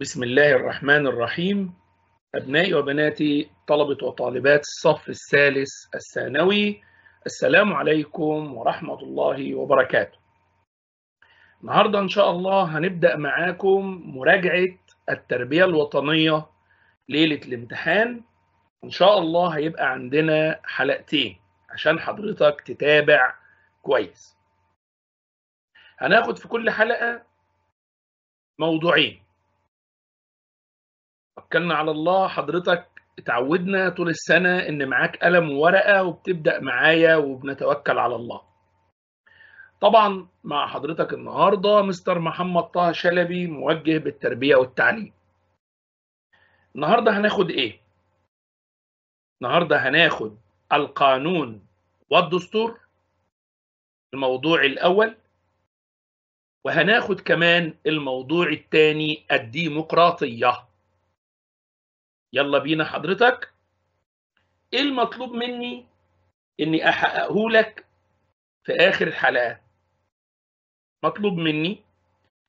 بسم الله الرحمن الرحيم أبنائي وبناتي طلبة وطالبات الصف الثالث الثانوي السلام عليكم ورحمة الله وبركاته النهاردة إن شاء الله هنبدأ معاكم مراجعة التربية الوطنية ليلة الامتحان إن شاء الله هيبقى عندنا حلقتين عشان حضرتك تتابع كويس هناخد في كل حلقة موضوعين توكلنا على الله حضرتك اتعودنا طول السنة إن معاك قلم وورقة وبتبدأ معايا وبنتوكل على الله. طبعا مع حضرتك النهاردة مستر محمد طه شلبي موجه بالتربية والتعليم. النهاردة هناخد إيه؟ النهاردة هناخد القانون والدستور الموضوع الأول وهناخد كمان الموضوع الثاني الديمقراطية يلا بينا حضرتك ايه المطلوب مني اني احققه لك في اخر الحلقه مطلوب مني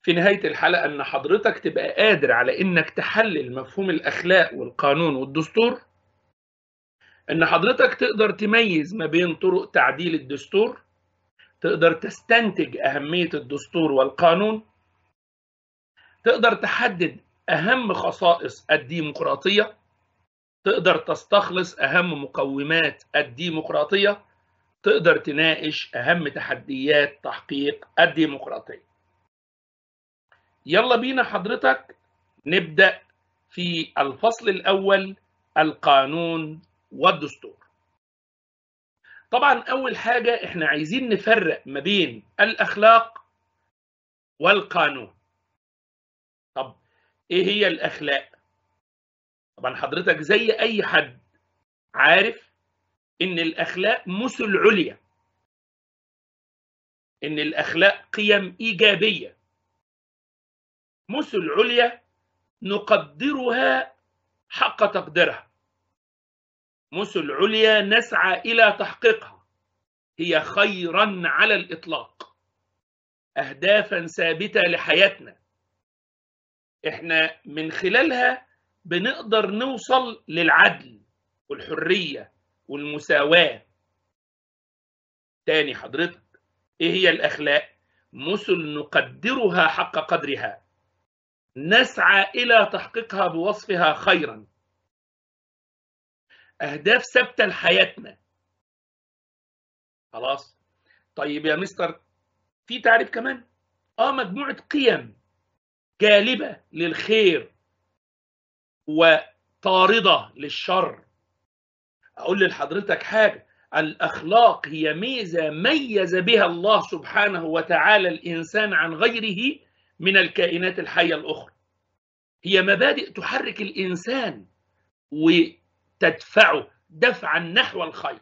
في نهايه الحلقه ان حضرتك تبقى قادر على انك تحلل مفهوم الاخلاق والقانون والدستور ان حضرتك تقدر تميز ما بين طرق تعديل الدستور تقدر تستنتج اهميه الدستور والقانون تقدر تحدد أهم خصائص الديمقراطية تقدر تستخلص أهم مقومات الديمقراطية تقدر تناقش أهم تحديات تحقيق الديمقراطية يلا بينا حضرتك نبدأ في الفصل الأول القانون والدستور طبعا أول حاجة إحنا عايزين نفرق ما بين الأخلاق والقانون ايه هي الاخلاق طبعا حضرتك زي اي حد عارف ان الاخلاق مثل عليا ان الاخلاق قيم ايجابيه مثل عليا نقدرها حق تقديرها مثل عليا نسعى الى تحقيقها هي خيرا على الاطلاق اهدافا ثابته لحياتنا احنا من خلالها بنقدر نوصل للعدل والحرية والمساواة تاني حضرتك ايه هي الاخلاق مثل نقدرها حق قدرها نسعى الى تحقيقها بوصفها خيرا اهداف ثابته لحياتنا خلاص طيب يا مستر في تعريف كمان اه مجموعه قيم جالبه للخير وطارده للشر اقول لحضرتك حاجه الاخلاق هي ميزه ميز بها الله سبحانه وتعالى الانسان عن غيره من الكائنات الحيه الاخرى هي مبادئ تحرك الانسان وتدفعه دفعا نحو الخير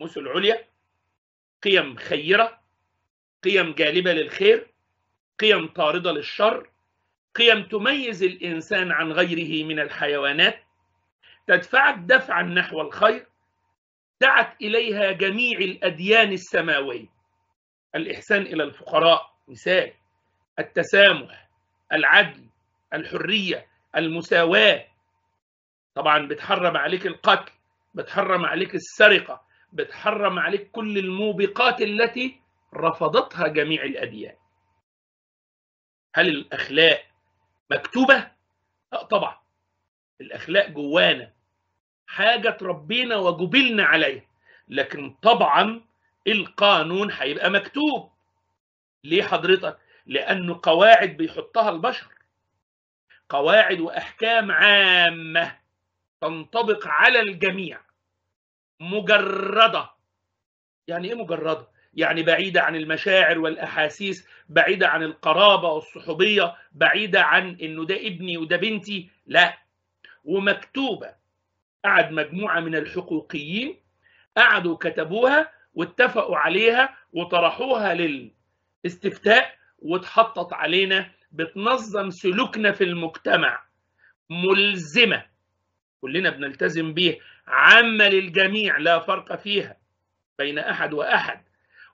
مثل العليا قيم خيره قيم جالبه للخير قيم طارده للشر قيم تميز الانسان عن غيره من الحيوانات تدفعك دفعا نحو الخير دعت اليها جميع الاديان السماويه الاحسان الى الفقراء مثال التسامح العدل الحريه المساواه طبعا بتحرم عليك القتل بتحرم عليك السرقه بتحرم عليك كل الموبقات التي رفضتها جميع الاديان هل الاخلاق مكتوبه؟ لا طبعا الاخلاق جوانا حاجه تربينا وجبلنا عليها لكن طبعا القانون هيبقى مكتوب ليه حضرتك؟ لانه قواعد بيحطها البشر قواعد واحكام عامه تنطبق على الجميع مجرده يعني ايه مجرده يعني بعيدة عن المشاعر والأحاسيس بعيدة عن القرابة والصحوبية بعيدة عن إنه ده ابني وده بنتي لا ومكتوبة قعد مجموعة من الحقوقيين قعدوا كتبوها واتفقوا عليها وطرحوها للاستفتاء واتحطت علينا بتنظم سلوكنا في المجتمع ملزمة كلنا بنلتزم بيه عامة للجميع لا فرق فيها بين أحد وأحد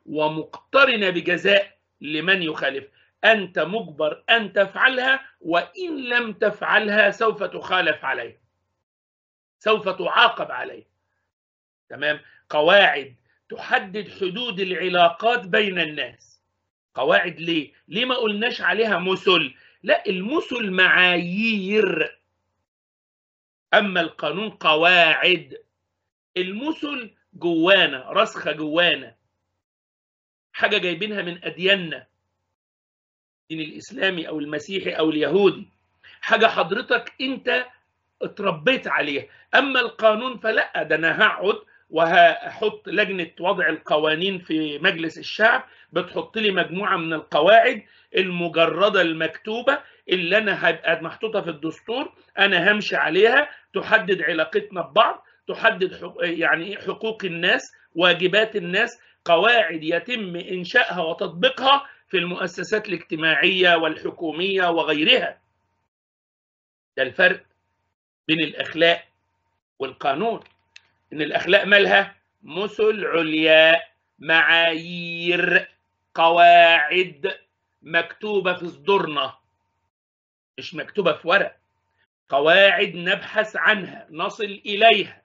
ومقترنه بجزاء لمن يخالف انت مجبر ان تفعلها وان لم تفعلها سوف تخالف عليها سوف تعاقب عليها تمام قواعد تحدد حدود العلاقات بين الناس قواعد ليه ليه ما قلناش عليها مسل لا المسل معايير اما القانون قواعد المسل جوانا راسخه جوانا حاجه جايبينها من ادياننا الدين الاسلامي او المسيحي او اليهودي حاجه حضرتك انت اتربيت عليها اما القانون فلا ده انا هقعد وهحط لجنه وضع القوانين في مجلس الشعب بتحط لي مجموعه من القواعد المجرده المكتوبه اللي انا هبقى محطوطه في الدستور انا همشي عليها تحدد علاقتنا ببعض تحدد يعني ايه حقوق الناس واجبات الناس قواعد يتم إنشائها وتطبيقها في المؤسسات الاجتماعية والحكومية وغيرها ده الفرق بين الأخلاق والقانون إن الأخلاق مالها مثل عليا معايير قواعد مكتوبة في صدورنا مش مكتوبة في ورق قواعد نبحث عنها نصل إليها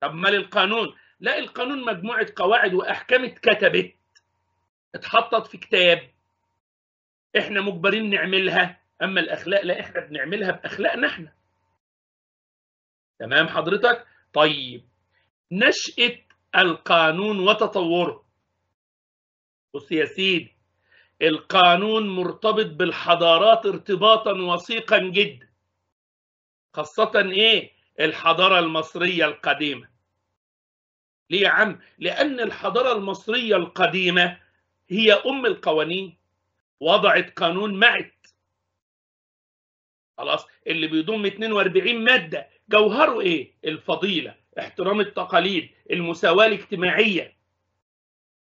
طب ما للقانون لا القانون مجموعه قواعد واحكام اتكتبت اتحطت في كتاب احنا مجبرين نعملها اما الاخلاق لا احنا بنعملها باخلاقنا احنا تمام حضرتك طيب نشاه القانون وتطوره بص يا سيدي القانون مرتبط بالحضارات ارتباطا وثيقا جدا خاصه ايه الحضاره المصريه القديمه ليه يا عم؟ لأن الحضارة المصرية القديمة هي أم القوانين وضعت قانون معت خلاص اللي بيضم 42 مادة جوهره إيه؟ الفضيلة احترام التقاليد المساواة الاجتماعية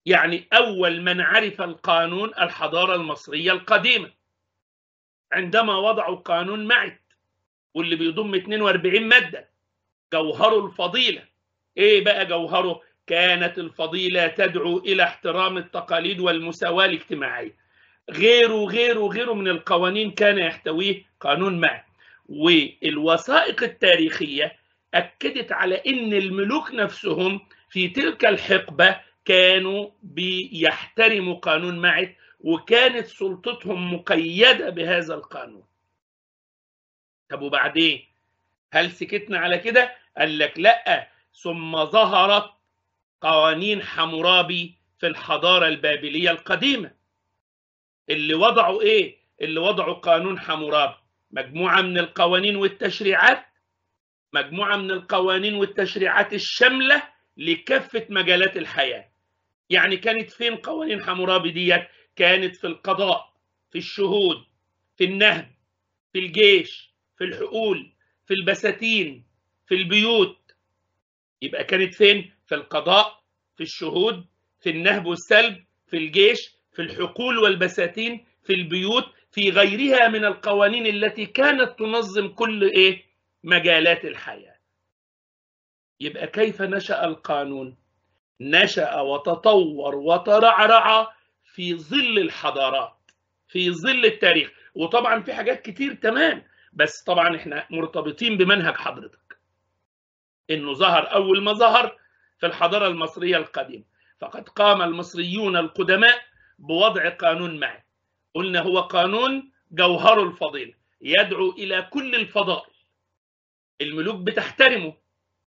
يعني أول من عرف القانون الحضارة المصرية القديمة عندما وضعوا قانون معت واللي بيضم 42 مادة جوهره الفضيلة ايه بقى جوهره كانت الفضيله تدعو الى احترام التقاليد والمساواه الاجتماعيه غيره غيره غيره من القوانين كان يحتويه قانون ما والوثائق التاريخيه اكدت على ان الملوك نفسهم في تلك الحقبه كانوا بيحترموا قانون معت وكانت سلطتهم مقيده بهذا القانون طب وبعدين هل سكتنا على كده قال لك لا ثم ظهرت قوانين حمورابي في الحضارة البابلية القديمة اللي وضعوا إيه؟ اللي وضعوا قانون حمورابي مجموعة من القوانين والتشريعات مجموعة من القوانين والتشريعات الشاملة لكافة مجالات الحياة يعني كانت فين قوانين حمورابي ديت كانت في القضاء في الشهود في النهب في الجيش في الحقول في البساتين في البيوت يبقى كانت فين في القضاء في الشهود في النهب والسلب في الجيش في الحقول والبساتين في البيوت في غيرها من القوانين التي كانت تنظم كل ايه مجالات الحياه يبقى كيف نشا القانون نشا وتطور وترعرع في ظل الحضارات في ظل التاريخ وطبعا في حاجات كتير تمام بس طبعا احنا مرتبطين بمنهج حضرتك انه ظهر اول ما ظهر في الحضاره المصريه القديمه فقد قام المصريون القدماء بوضع قانون معي قلنا هو قانون جوهر الفضيله يدعو الى كل الفضائل الملوك بتحترمه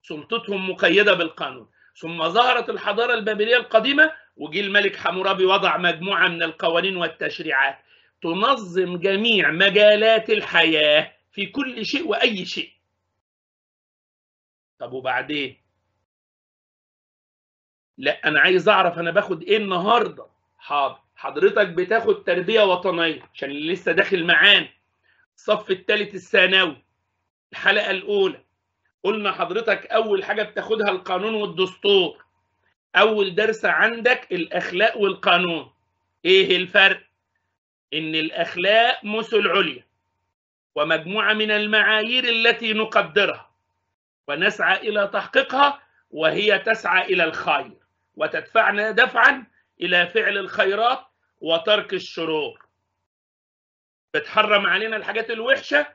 سلطتهم مقيده بالقانون ثم ظهرت الحضاره البابليه القديمه وجي الملك حمورابي وضع مجموعه من القوانين والتشريعات تنظم جميع مجالات الحياه في كل شيء واي شيء طب وبعدين لا انا عايز اعرف انا باخد ايه النهارده حاضر حضرتك بتاخد تربيه وطنيه عشان اللي لسه داخل معانا الصف الثالث الثانوي الحلقه الاولى قلنا حضرتك اول حاجه بتاخدها القانون والدستور اول درس عندك الاخلاق والقانون ايه الفرق ان الاخلاق مثل عليا ومجموعه من المعايير التي نقدرها ونسعى الى تحقيقها وهي تسعى الى الخير وتدفعنا دفعا الى فعل الخيرات وترك الشرور بتحرم علينا الحاجات الوحشه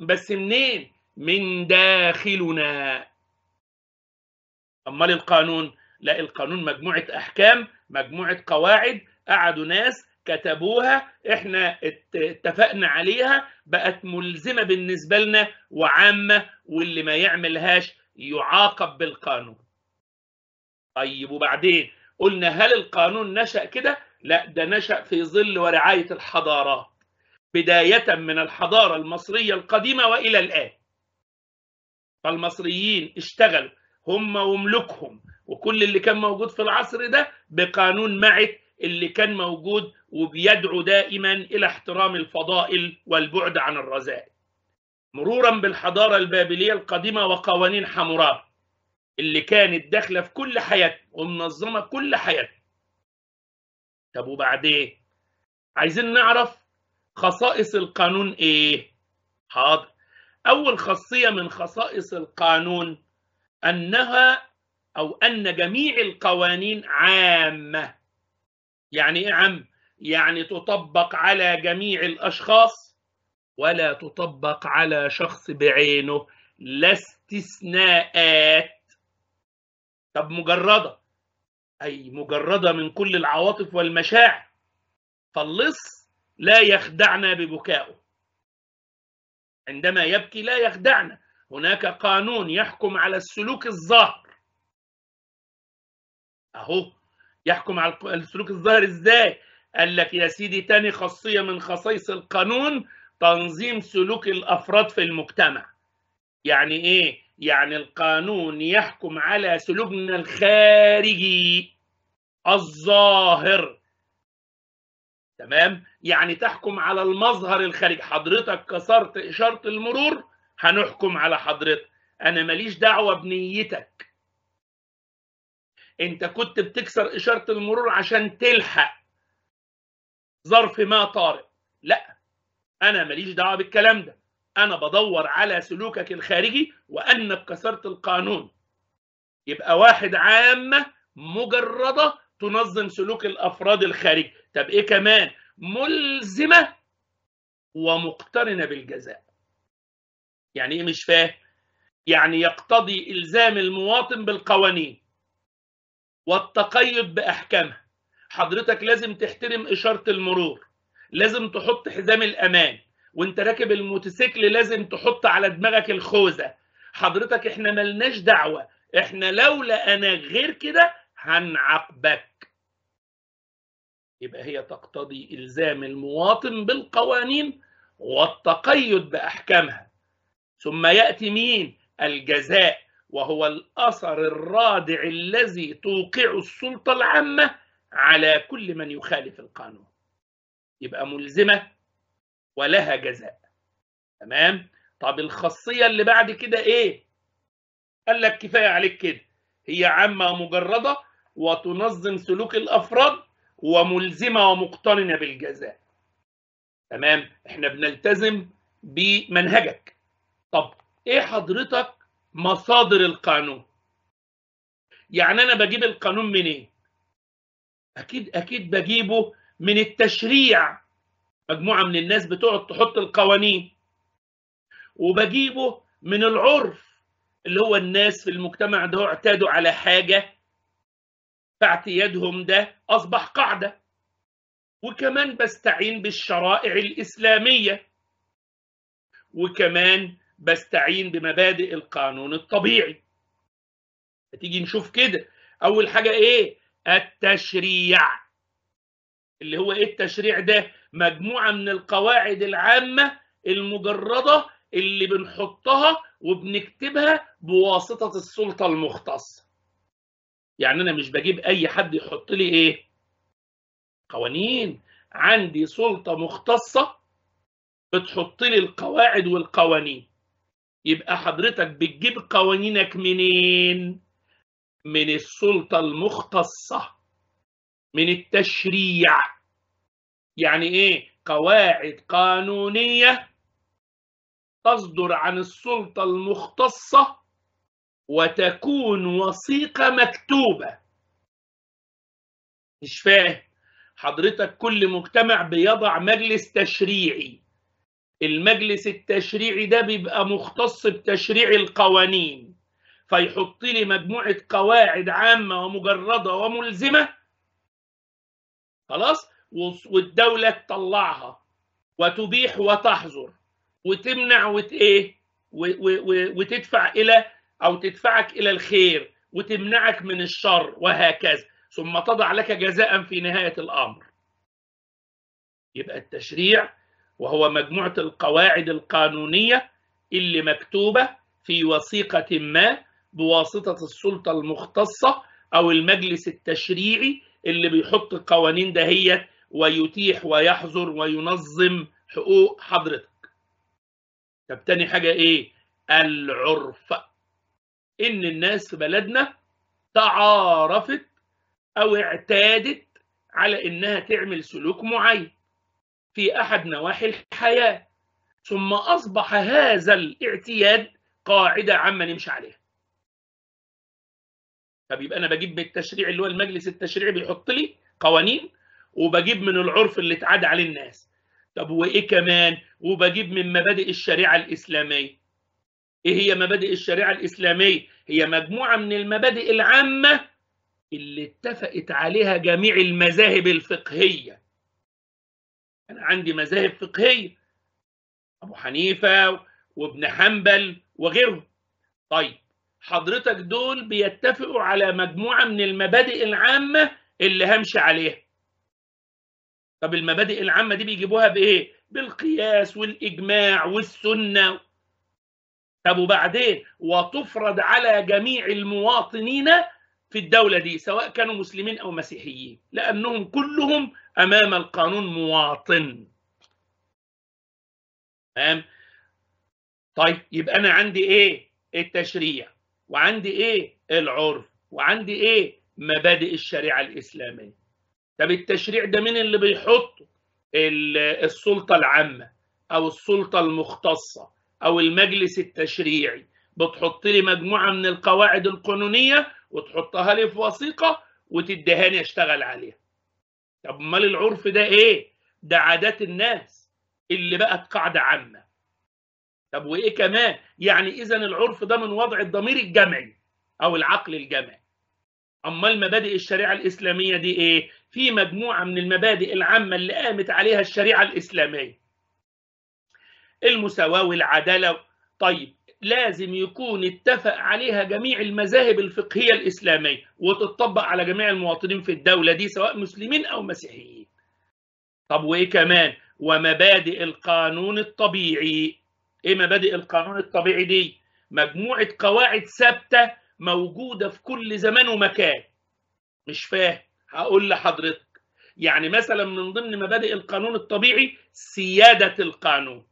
بس منين من داخلنا امال القانون لا القانون مجموعه احكام مجموعه قواعد قعدوا ناس كتبوها احنا اتفقنا عليها بقت ملزمه بالنسبه لنا وعامه واللي ما يعملهاش يعاقب بالقانون. طيب وبعدين قلنا هل القانون نشا كده؟ لا ده نشا في ظل ورعايه الحضارات. بدايه من الحضاره المصريه القديمه والى الان. فالمصريين اشتغلوا هم وملوكهم وكل اللي كان موجود في العصر ده بقانون معت اللي كان موجود وبيدعو دائما الى احترام الفضائل والبعد عن الرذائل مرورا بالحضاره البابليه القديمه وقوانين حمورابي اللي كانت داخله في كل حياتنا ومنظمه كل حياتنا طب وبعدين عايزين نعرف خصائص القانون ايه حاضر اول خاصيه من خصائص القانون انها او ان جميع القوانين عامه يعني ايه عامه يعني تطبق على جميع الاشخاص ولا تطبق على شخص بعينه لا استثناءات طب مجرده اي مجرده من كل العواطف والمشاعر فاللص لا يخدعنا ببكائه عندما يبكي لا يخدعنا هناك قانون يحكم على السلوك الظاهر اهو يحكم على السلوك الظاهر ازاي قال لك يا سيدي تاني خاصية من خصائص القانون تنظيم سلوك الأفراد في المجتمع يعني إيه؟ يعني القانون يحكم على سلوكنا الخارجي الظاهر تمام؟ يعني تحكم على المظهر الخارجي حضرتك كسرت إشارة المرور هنحكم على حضرتك أنا ماليش دعوة بنيتك أنت كنت بتكسر إشارة المرور عشان تلحق ظرف ما طارئ لا انا ماليش دعوه بالكلام ده انا بدور على سلوكك الخارجي وانك كسرت القانون يبقى واحد عامه مجرده تنظم سلوك الافراد الخارجي طب ايه كمان ملزمه ومقترنه بالجزاء يعني ايه مش فاهم يعني يقتضي الزام المواطن بالقوانين والتقيد باحكامها حضرتك لازم تحترم اشاره المرور لازم تحط حزام الامان وانت راكب الموتوسيكل لازم تحط على دماغك الخوذه حضرتك احنا ملناش دعوه احنا لولا انا غير كده هنعاقبك يبقى هي تقتضي الزام المواطن بالقوانين والتقيد باحكامها ثم ياتي مين الجزاء وهو الاثر الرادع الذي توقع السلطه العامه على كل من يخالف القانون يبقى ملزمه ولها جزاء تمام طب الخاصيه اللي بعد كده ايه قال لك كفايه عليك كده هي عامه مجرده وتنظم سلوك الافراد وملزمه ومقترنه بالجزاء تمام احنا بنلتزم بمنهجك طب ايه حضرتك مصادر القانون يعني انا بجيب القانون منين إيه؟ اكيد اكيد بجيبه من التشريع مجموعه من الناس بتقعد تحط القوانين وبجيبه من العرف اللي هو الناس في المجتمع ده اعتادوا على حاجه فاعتيادهم ده اصبح قاعده وكمان بستعين بالشرائع الاسلاميه وكمان بستعين بمبادئ القانون الطبيعي هتيجي نشوف كده اول حاجه ايه التشريع اللي هو ايه التشريع ده مجموعه من القواعد العامه المجرده اللي بنحطها وبنكتبها بواسطه السلطه المختصه يعني انا مش بجيب اي حد يحط لي ايه قوانين عندي سلطه مختصه بتحط لي القواعد والقوانين يبقى حضرتك بتجيب قوانينك منين من السلطة المختصة من التشريع يعني ايه قواعد قانونية تصدر عن السلطة المختصة وتكون وثيقة مكتوبة مش فاهم حضرتك كل مجتمع بيضع مجلس تشريعي المجلس التشريعي ده بيبقى مختص بتشريع القوانين فيحط لي مجموعه قواعد عامه ومجرده وملزمه خلاص والدوله تطلعها وتبيح وتحظر وتمنع وت ايه وتدفع الى او تدفعك الى الخير وتمنعك من الشر وهكذا ثم تضع لك جزاء في نهايه الامر يبقى التشريع وهو مجموعه القواعد القانونيه اللي مكتوبه في وثيقه ما بواسطة السلطة المختصة أو المجلس التشريعي اللي بيحط القوانين دهيت ويتيح ويحظر وينظم حقوق حضرتك. طب تاني حاجة إيه؟ العرف. إن الناس في بلدنا تعارفت أو اعتادت على إنها تعمل سلوك معين في أحد نواحي الحياة ثم أصبح هذا الاعتياد قاعدة عامة نمشي عليها. طب يبقى انا بجيب من التشريع اللي هو المجلس التشريعي بيحط لي قوانين وبجيب من العرف اللي اتعاد عليه الناس طب وايه كمان وبجيب من مبادئ الشريعه الاسلاميه ايه هي مبادئ الشريعه الاسلاميه هي مجموعه من المبادئ العامه اللي اتفقت عليها جميع المذاهب الفقهيه انا عندي مذاهب فقهيه ابو حنيفه وابن حنبل وغيرهم طيب حضرتك دول بيتفقوا على مجموعه من المبادئ العامه اللي همشي عليها طب المبادئ العامه دي بيجيبوها بايه بالقياس والاجماع والسنه طب وبعدين وتفرض على جميع المواطنين في الدوله دي سواء كانوا مسلمين او مسيحيين لانهم كلهم امام القانون مواطن تمام طيب يبقى انا عندي ايه التشريع وعندي ايه العرف وعندي ايه مبادئ الشريعه الاسلاميه طب التشريع ده مين اللي بيحطه السلطه العامه او السلطه المختصه او المجلس التشريعي بتحط لي مجموعه من القواعد القانونيه وتحطها لي في وثيقه وتديهاني اشتغل عليها طب امال العرف ده ايه ده عادات الناس اللي بقت قاعده عامه طب وايه كمان يعني اذا العرف ده من وضع الضمير الجمعي او العقل الجمعي اما المبادئ الشريعه الاسلاميه دي ايه في مجموعه من المبادئ العامه اللي قامت عليها الشريعه الاسلاميه المساواه والعداله طيب لازم يكون اتفق عليها جميع المذاهب الفقهيه الاسلاميه وتطبق على جميع المواطنين في الدوله دي سواء مسلمين او مسيحيين طب وايه كمان ومبادئ القانون الطبيعي ايه مبادئ القانون الطبيعي دي مجموعه قواعد ثابته موجوده في كل زمان ومكان مش فاهم هقول لحضرتك يعني مثلا من ضمن مبادئ القانون الطبيعي سياده القانون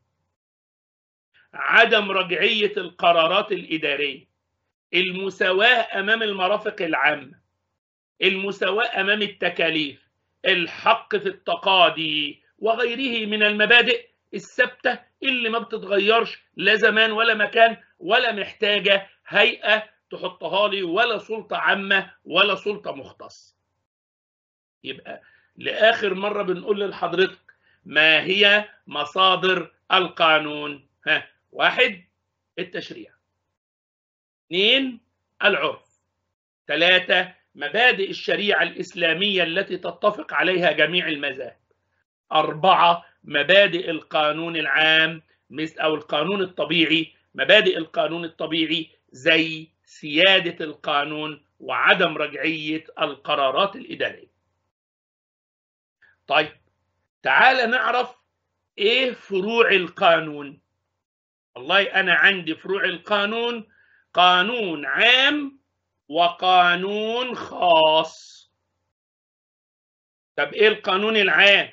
عدم رجعيه القرارات الاداريه المساواه امام المرافق العامه المساواه امام التكاليف الحق في التقاضي وغيره من المبادئ الثابته اللي ما بتتغيرش لا زمان ولا مكان ولا محتاجه هيئه تحطها لي ولا سلطه عامه ولا سلطه مختصه. يبقى لاخر مره بنقول لحضرتك ما هي مصادر القانون؟ ها واحد التشريع. اثنين العرف. ثلاثه مبادئ الشريعه الاسلاميه التي تتفق عليها جميع المذاهب. أربعة مبادئ القانون العام او القانون الطبيعي مبادئ القانون الطبيعي زي سياده القانون وعدم رجعيه القرارات الاداريه طيب تعال نعرف ايه فروع القانون والله انا عندي فروع القانون قانون عام وقانون خاص طب ايه القانون العام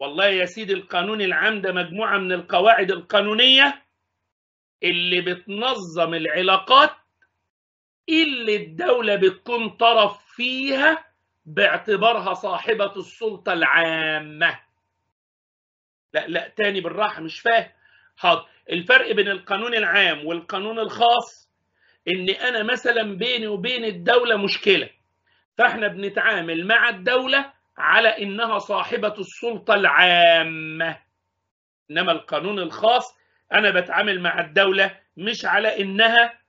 والله يا سيدي القانون العام ده مجموعه من القواعد القانونيه اللي بتنظم العلاقات اللي الدوله بتكون طرف فيها باعتبارها صاحبه السلطه العامه لا لا تاني بالراحه مش فاهم حاضر الفرق بين القانون العام والقانون الخاص ان انا مثلا بيني وبين الدوله مشكله فاحنا بنتعامل مع الدوله على انها صاحبه السلطه العامه انما القانون الخاص انا بتعامل مع الدوله مش على انها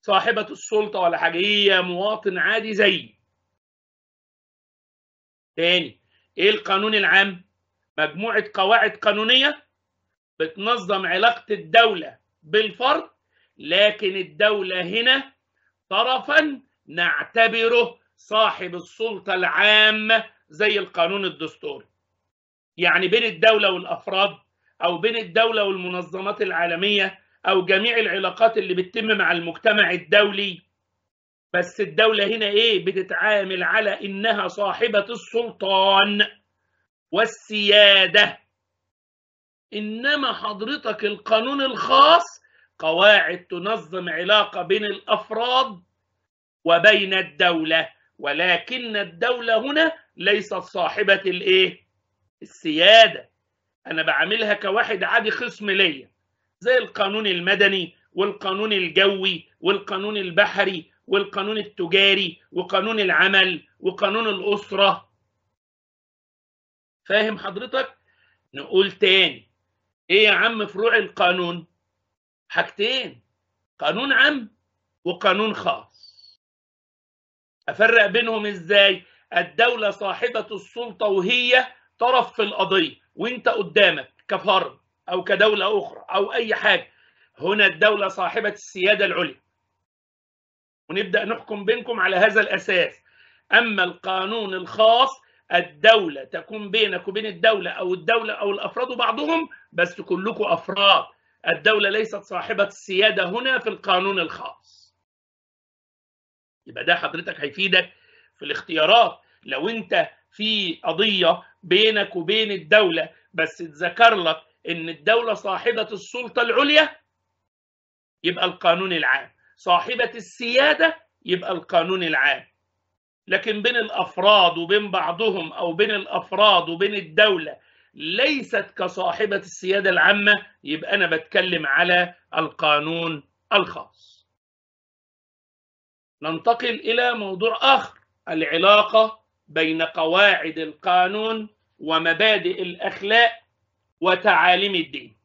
صاحبه السلطه ولا حاجه هي مواطن عادي زي تاني ايه القانون العام مجموعه قواعد قانونيه بتنظم علاقه الدوله بالفرد لكن الدوله هنا طرفا نعتبره صاحب السلطه العامه زي القانون الدستوري يعني بين الدوله والافراد او بين الدوله والمنظمات العالميه او جميع العلاقات اللي بتتم مع المجتمع الدولي بس الدوله هنا ايه بتتعامل على انها صاحبه السلطان والسياده انما حضرتك القانون الخاص قواعد تنظم علاقه بين الافراد وبين الدوله ولكن الدولة هنا ليست صاحبة الايه؟ السيادة أنا بعملها كواحد عادي خصم ليا زي القانون المدني والقانون الجوي والقانون البحري والقانون التجاري وقانون العمل وقانون الأسرة فاهم حضرتك؟ نقول تاني إيه يا عم فروع القانون؟ حاجتين قانون عام وقانون خاص افرق بينهم ازاي الدوله صاحبه السلطه وهي طرف في القضيه وانت قدامك كفرد او كدوله اخرى او اي حاجه هنا الدوله صاحبه السياده العليا ونبدا نحكم بينكم على هذا الاساس اما القانون الخاص الدوله تكون بينك وبين الدوله او الدوله او الافراد وبعضهم بس كلكم افراد الدوله ليست صاحبه السياده هنا في القانون الخاص يبقى ده حضرتك هيفيدك في الاختيارات لو انت في قضيه بينك وبين الدوله بس اتذكر لك ان الدوله صاحبه السلطه العليا يبقى القانون العام صاحبه السياده يبقى القانون العام لكن بين الافراد وبين بعضهم او بين الافراد وبين الدوله ليست كصاحبه السياده العامه يبقى انا بتكلم على القانون الخاص ننتقل إلى موضوع آخر العلاقة بين قواعد القانون ومبادئ الأخلاق وتعاليم الدين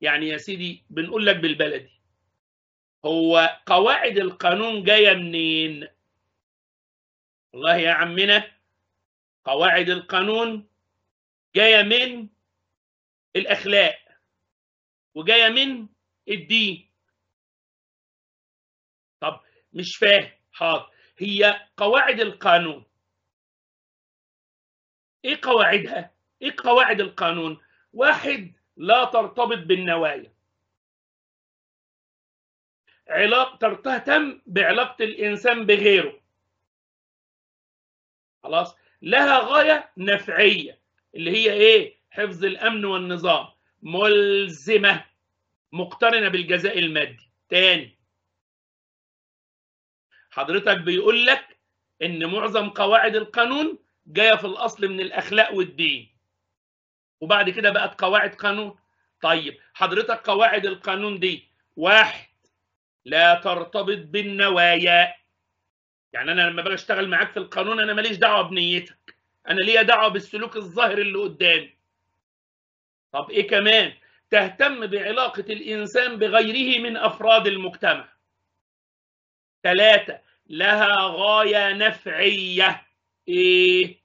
يعني يا سيدي بنقول لك بالبلدي هو قواعد القانون جاية منين والله يا عمنا قواعد القانون جاية من الأخلاق وجاية من الدين مش فاهم حاضر هي قواعد القانون ايه قواعدها ايه قواعد القانون واحد لا ترتبط بالنوايا علاقة تهتم بعلاقة الإنسان بغيره خلاص لها غاية نفعية اللي هي إيه حفظ الأمن والنظام ملزمة مقترنة بالجزاء المادي تاني حضرتك بيقول لك ان معظم قواعد القانون جايه في الاصل من الاخلاق والدين وبعد كده بقت قواعد قانون طيب حضرتك قواعد القانون دي واحد لا ترتبط بالنوايا يعني انا لما باجي اشتغل معاك في القانون انا ماليش دعوه بنيتك انا ليا دعوه بالسلوك الظاهر اللي قدامي طب ايه كمان تهتم بعلاقه الانسان بغيره من افراد المجتمع ثلاثة لها غاية نفعية إيه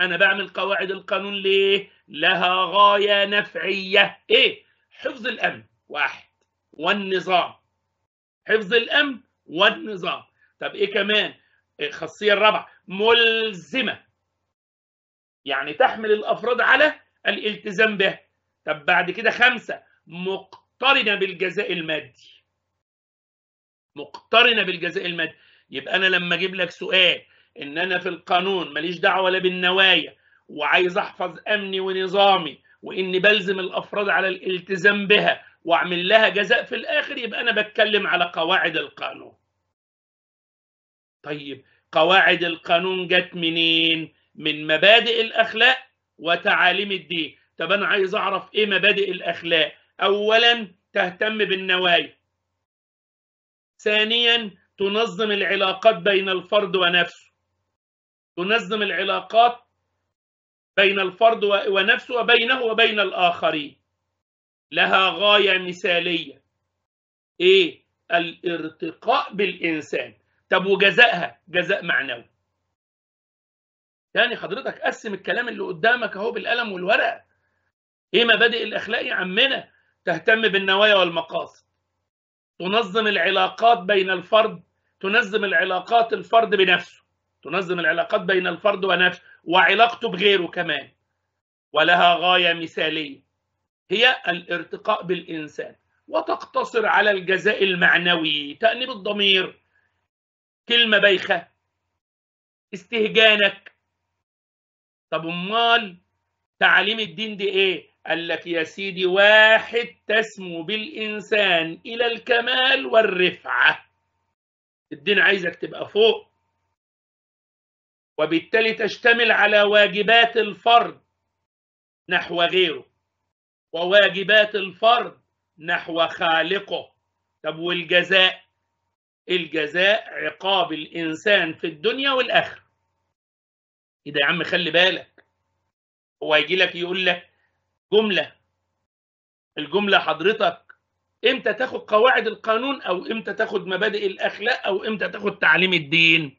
أنا بعمل قواعد القانون ليه لها غاية نفعية إيه حفظ الأمن واحد والنظام حفظ الأمن والنظام طب إيه كمان إيه الخاصية الرابعة ملزمة يعني تحمل الأفراد على الالتزام به طب بعد كده خمسة مقترنة بالجزاء المادي مقترنة بالجزاء المادي يبقى انا لما اجيب لك سؤال ان انا في القانون ماليش دعوه لا بالنوايا وعايز احفظ امني ونظامي واني بلزم الافراد على الالتزام بها واعمل لها جزاء في الاخر يبقى انا بتكلم على قواعد القانون. طيب قواعد القانون جت منين؟ من مبادئ الاخلاق وتعاليم الدين، طب انا عايز اعرف ايه مبادئ الاخلاق؟ اولا تهتم بالنوايا. ثانيا تنظم العلاقات بين الفرد ونفسه تنظم العلاقات بين الفرد ونفسه وبينه وبين الآخرين لها غاية مثالية إيه؟ الارتقاء بالإنسان طب وجزائها جزاء معنوي يعني حضرتك قسم الكلام اللي قدامك اهو بالقلم والورقة إيه مبادئ الأخلاق يا عمنا تهتم بالنوايا والمقاصد تنظم العلاقات بين الفرد تنظم العلاقات الفرد بنفسه تنظم العلاقات بين الفرد ونفسه وعلاقته بغيره كمان ولها غاية مثالية هي الارتقاء بالإنسان وتقتصر على الجزاء المعنوي تأنيب الضمير كلمة بايخة استهجانك طب امال تعاليم الدين دي ايه قال لك يا سيدي واحد تسمو بالإنسان إلى الكمال والرفعة الدين عايزك تبقى فوق وبالتالي تشتمل على واجبات الفرد نحو غيره وواجبات الفرد نحو خالقه طب والجزاء الجزاء عقاب الإنسان في الدنيا والآخرة إيه ده يا عم خلي بالك هو يجي لك يقول لك جمله الجمله حضرتك امتى تاخد قواعد القانون او امتى تاخد مبادئ الاخلاق او امتى تاخد تعليم الدين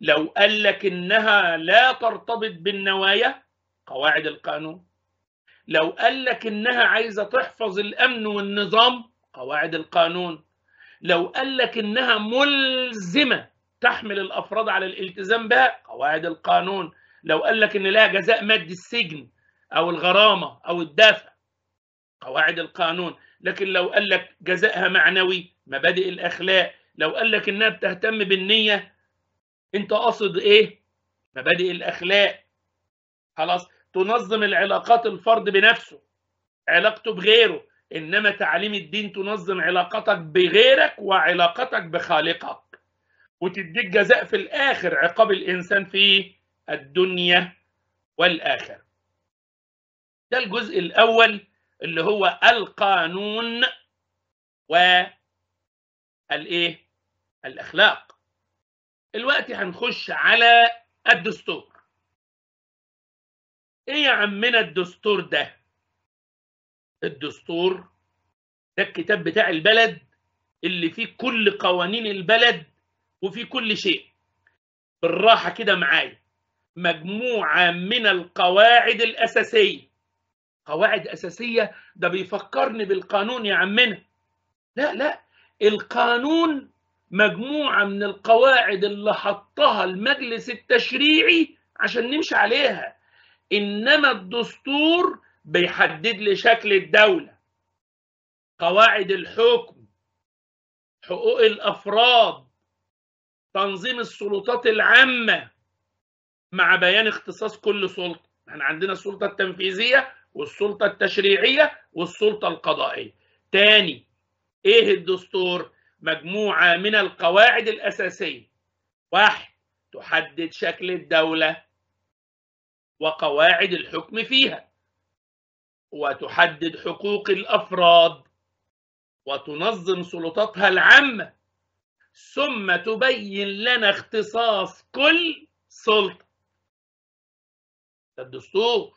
لو قال لك انها لا ترتبط بالنوايا قواعد القانون لو قال لك انها عايزه تحفظ الامن والنظام قواعد القانون لو قال لك انها ملزمه تحمل الافراد على الالتزام بها قواعد القانون لو قال لك ان لها جزاء مادي السجن او الغرامه او الدافع قواعد القانون لكن لو قال لك جزائها معنوي مبادئ الاخلاق لو قال لك انها بتهتم بالنيه انت قاصد ايه مبادئ الاخلاق خلاص تنظم العلاقات الفرد بنفسه علاقته بغيره انما تعليم الدين تنظم علاقتك بغيرك وعلاقتك بخالقك وتديك جزاء في الاخر عقاب الانسان في الدنيا والاخره ده الجزء الأول اللي هو القانون والإيه؟ الأخلاق الوقت هنخش على الدستور إيه يا عمنا الدستور ده؟ الدستور ده الكتاب بتاع البلد اللي فيه كل قوانين البلد وفيه كل شيء بالراحة كده معايا مجموعة من القواعد الأساسية قواعد أساسية ده بيفكرني بالقانون يا عمنا لا لا القانون مجموعة من القواعد اللي حطها المجلس التشريعي عشان نمشي عليها إنما الدستور بيحدد لي شكل الدولة قواعد الحكم حقوق الأفراد تنظيم السلطات العامة مع بيان اختصاص كل سلطة احنا عندنا السلطه التنفيذيه والسلطه التشريعيه والسلطه القضائيه تاني ايه الدستور مجموعه من القواعد الاساسيه واحد تحدد شكل الدوله وقواعد الحكم فيها وتحدد حقوق الافراد وتنظم سلطاتها العامه ثم تبين لنا اختصاص كل سلطه ده الدستور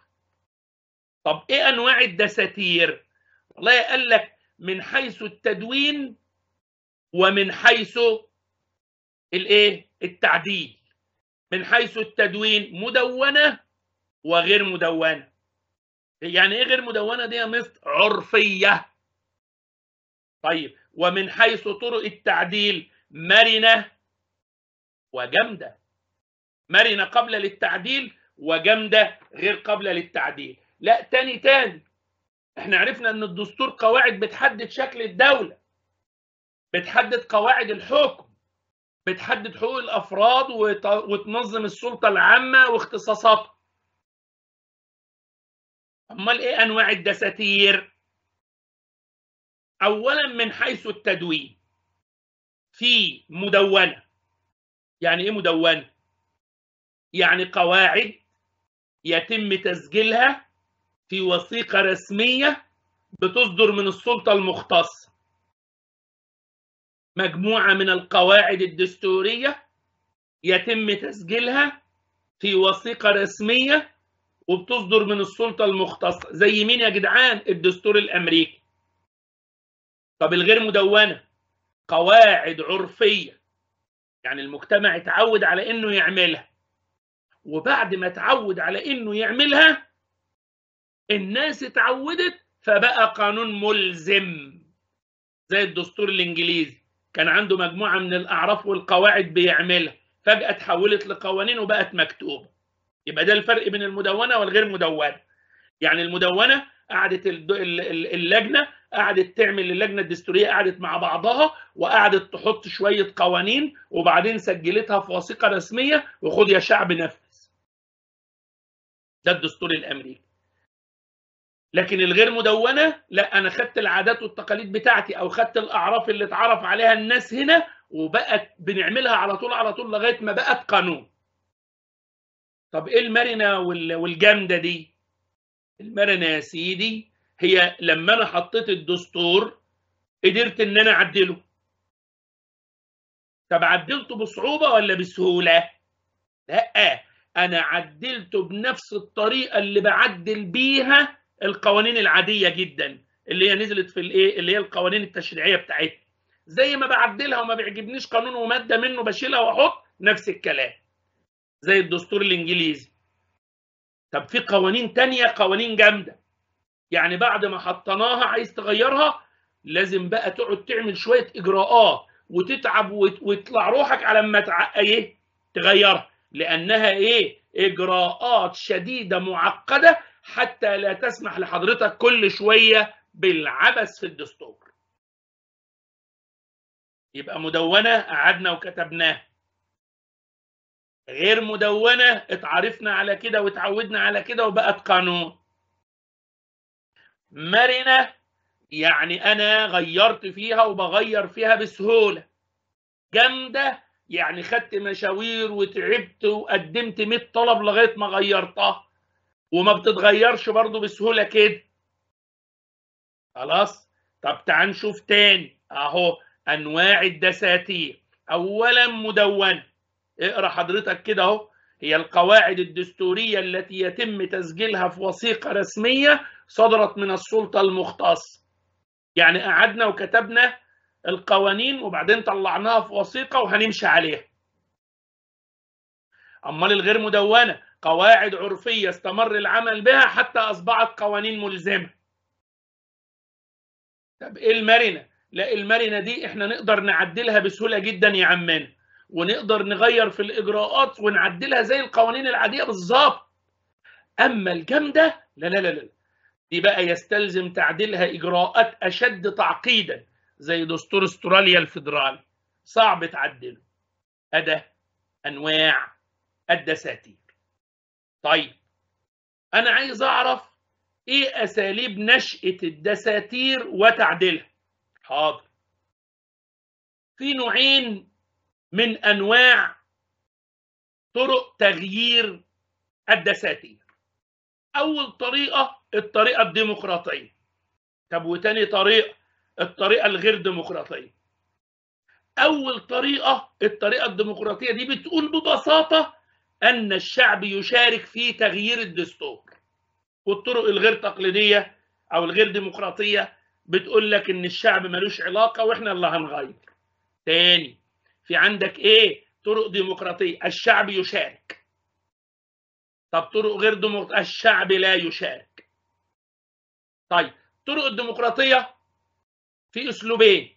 طب ايه انواع الدساتير والله قال لك من حيث التدوين ومن حيث الايه التعديل من حيث التدوين مدونه وغير مدونه يعني ايه غير مدونه دي مثل عرفيه طيب ومن حيث طرق التعديل مرنه وجامده مرنه قبل للتعديل وجامدة غير قابلة للتعديل لا تاني تاني احنا عرفنا ان الدستور قواعد بتحدد شكل الدولة بتحدد قواعد الحكم بتحدد حقوق الافراد وتنظم السلطة العامة واختصاصاتها امال ايه انواع الدساتير اولا من حيث التدوين في مدونة يعني ايه مدونة يعني قواعد يتم تسجيلها في وثيقه رسميه بتصدر من السلطه المختصه مجموعه من القواعد الدستوريه يتم تسجيلها في وثيقه رسميه وبتصدر من السلطه المختصه زي مين يا جدعان الدستور الامريكي طب الغير مدونه قواعد عرفيه يعني المجتمع اتعود على انه يعملها وبعد ما اتعود على انه يعملها الناس اتعودت فبقى قانون ملزم زي الدستور الانجليزي كان عنده مجموعه من الاعراف والقواعد بيعملها فجاه اتحولت لقوانين وبقت مكتوبه يبقى ده الفرق بين المدونه والغير مدونه يعني المدونه قعدت اللجنه قعدت تعمل اللجنه الدستوريه قعدت مع بعضها وقعدت تحط شويه قوانين وبعدين سجلتها في وثيقه رسميه وخد يا شعب نفذ ده الدستور الامريكي لكن الغير مدونه لا انا خدت العادات والتقاليد بتاعتي او خدت الاعراف اللي اتعرف عليها الناس هنا وبقت بنعملها على طول على طول لغايه ما بقت قانون طب ايه المرنه والجامده دي المرنه يا سيدي هي لما انا حطيت الدستور قدرت ان انا اعدله طب عدلته بصعوبه ولا بسهوله لا انا عدلته بنفس الطريقه اللي بعدل بيها القوانين العاديه جدا اللي هي نزلت في الايه اللي هي القوانين التشريعيه بتاعتها زي ما بعدلها وما بيعجبنيش قانون وماده منه بشيلها واحط نفس الكلام زي الدستور الانجليزي طب في قوانين تانية قوانين جامده يعني بعد ما حطيناها عايز تغيرها لازم بقى تقعد تعمل شويه اجراءات وتتعب وتطلع روحك على ما ايه تغيرها لأنها إيه؟ إجراءات شديدة معقدة حتى لا تسمح لحضرتك كل شوية بالعبث في الدستور. يبقى مدونة قعدنا وكتبناها. غير مدونة اتعرفنا على كده واتعودنا على كده وبقت قانون. مرنة يعني أنا غيرت فيها وبغير فيها بسهولة. جامدة يعني خدت مشاوير وتعبت وقدمت 100 طلب لغايه ما غيرتها وما بتتغيرش برضه بسهوله كده خلاص طب تعال نشوف تاني اهو انواع الدساتير اولا مدونه اقرا حضرتك كده اهو هي القواعد الدستوريه التي يتم تسجيلها في وثيقه رسميه صدرت من السلطه المختصه يعني قعدنا وكتبنا القوانين وبعدين طلعناها في وثيقه وهنمشي عليها امال الغير مدونه قواعد عرفيه استمر العمل بها حتى اصبحت قوانين ملزمه طب ايه المرنه لا المرنه دي احنا نقدر نعدلها بسهوله جدا يا عمنا ونقدر نغير في الاجراءات ونعدلها زي القوانين العاديه بالظبط اما الجامده لا لا لا لا دي بقى يستلزم تعديلها اجراءات اشد تعقيدا زي دستور استراليا الفيدرالي صعب تعدله أداة أنواع الدساتير طيب أنا عايز أعرف إيه أساليب نشأة الدساتير وتعديلها حاضر في نوعين من أنواع طرق تغيير الدساتير أول طريقة الطريقة الديمقراطية طب وتاني طريقة الطريقه الغير ديمقراطيه اول طريقه الطريقه الديمقراطيه دي بتقول ببساطه ان الشعب يشارك في تغيير الدستور والطرق الغير تقليديه او الغير ديمقراطيه بتقول لك ان الشعب ملوش علاقه واحنا اللي هنغير تاني في عندك ايه طرق ديمقراطيه الشعب يشارك طب طرق غير ديمقراطيه الشعب لا يشارك طيب الطرق الديمقراطيه في اسلوبين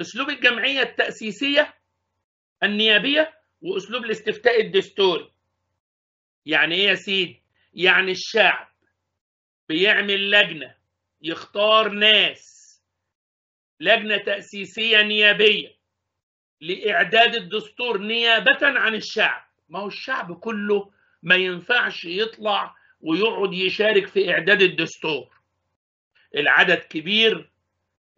اسلوب الجمعيه التاسيسيه النيابيه واسلوب الاستفتاء الدستوري يعني ايه يا سيدي يعني الشعب بيعمل لجنه يختار ناس لجنه تاسيسيه نيابيه لاعداد الدستور نيابه عن الشعب ما هو الشعب كله ما ينفعش يطلع ويقعد يشارك في اعداد الدستور العدد كبير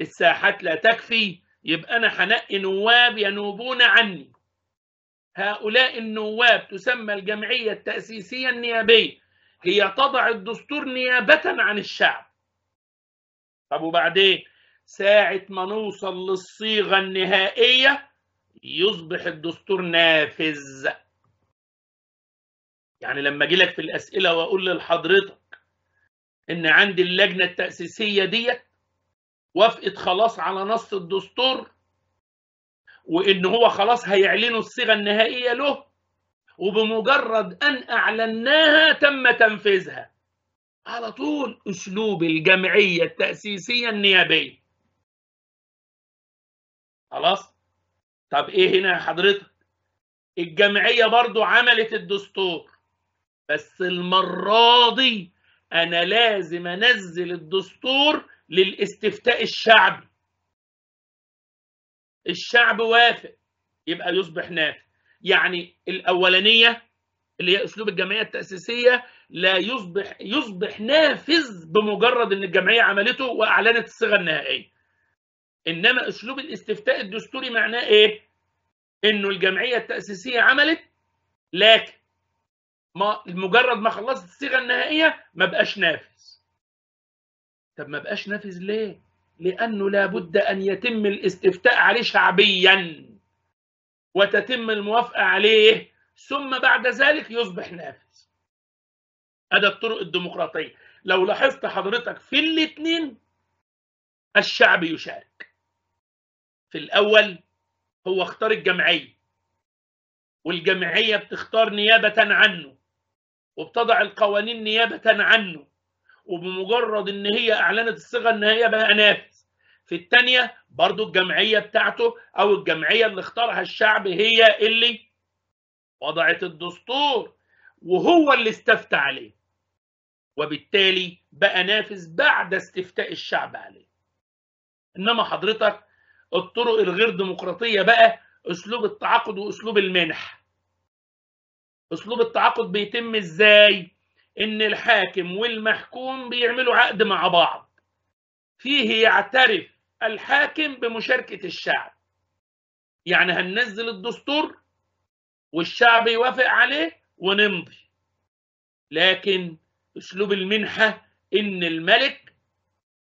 الساحات لا تكفي يبقى أنا حنقي نواب ينوبون عني هؤلاء النواب تسمى الجمعية التأسيسية النيابية هي تضع الدستور نيابة عن الشعب طب وبعدين ساعة ما نوصل للصيغة النهائية يصبح الدستور نافذ يعني لما اجي لك في الأسئلة وأقول لحضرتك ان عندي اللجنه التاسيسيه ديت وافقت خلاص على نص الدستور وان هو خلاص هيعلنوا الصيغه النهائيه له وبمجرد ان اعلناها تم تنفيذها على طول اسلوب الجمعيه التاسيسيه النيابيه خلاص طب ايه هنا يا حضرتك الجمعيه برضو عملت الدستور بس المره دي انا لازم انزل الدستور للاستفتاء الشعبي الشعب وافق يبقى يصبح نافذ يعني الاولانيه اللي هي اسلوب الجمعيه التاسيسيه لا يصبح يصبح نافذ بمجرد ان الجمعيه عملته واعلنت الصيغه النهائيه انما اسلوب الاستفتاء الدستوري معناه ايه انه الجمعيه التاسيسيه عملت لكن ما مجرد ما خلصت الصيغه النهائيه ما بقاش نافذ طب ما بقاش نافذ ليه لانه لابد ان يتم الاستفتاء عليه شعبيا وتتم الموافقه عليه ثم بعد ذلك يصبح نافذ هذا الطرق الديمقراطيه لو لاحظت حضرتك في الاثنين الشعب يشارك في الاول هو اختار الجمعيه والجمعيه بتختار نيابه عنه وبتضع القوانين نيابة عنه وبمجرد ان هي اعلنت الصيغه ان هي بقى نافذ في الثانيه برضو الجمعيه بتاعته او الجمعيه اللي اختارها الشعب هي اللي وضعت الدستور وهو اللي استفتى عليه وبالتالي بقى نافذ بعد استفتاء الشعب عليه انما حضرتك الطرق الغير ديمقراطيه بقى اسلوب التعاقد واسلوب المنح اسلوب التعاقد بيتم ازاي ان الحاكم والمحكوم بيعملوا عقد مع بعض فيه يعترف الحاكم بمشاركه الشعب يعني هننزل الدستور والشعب يوافق عليه ونمضي لكن اسلوب المنحه ان الملك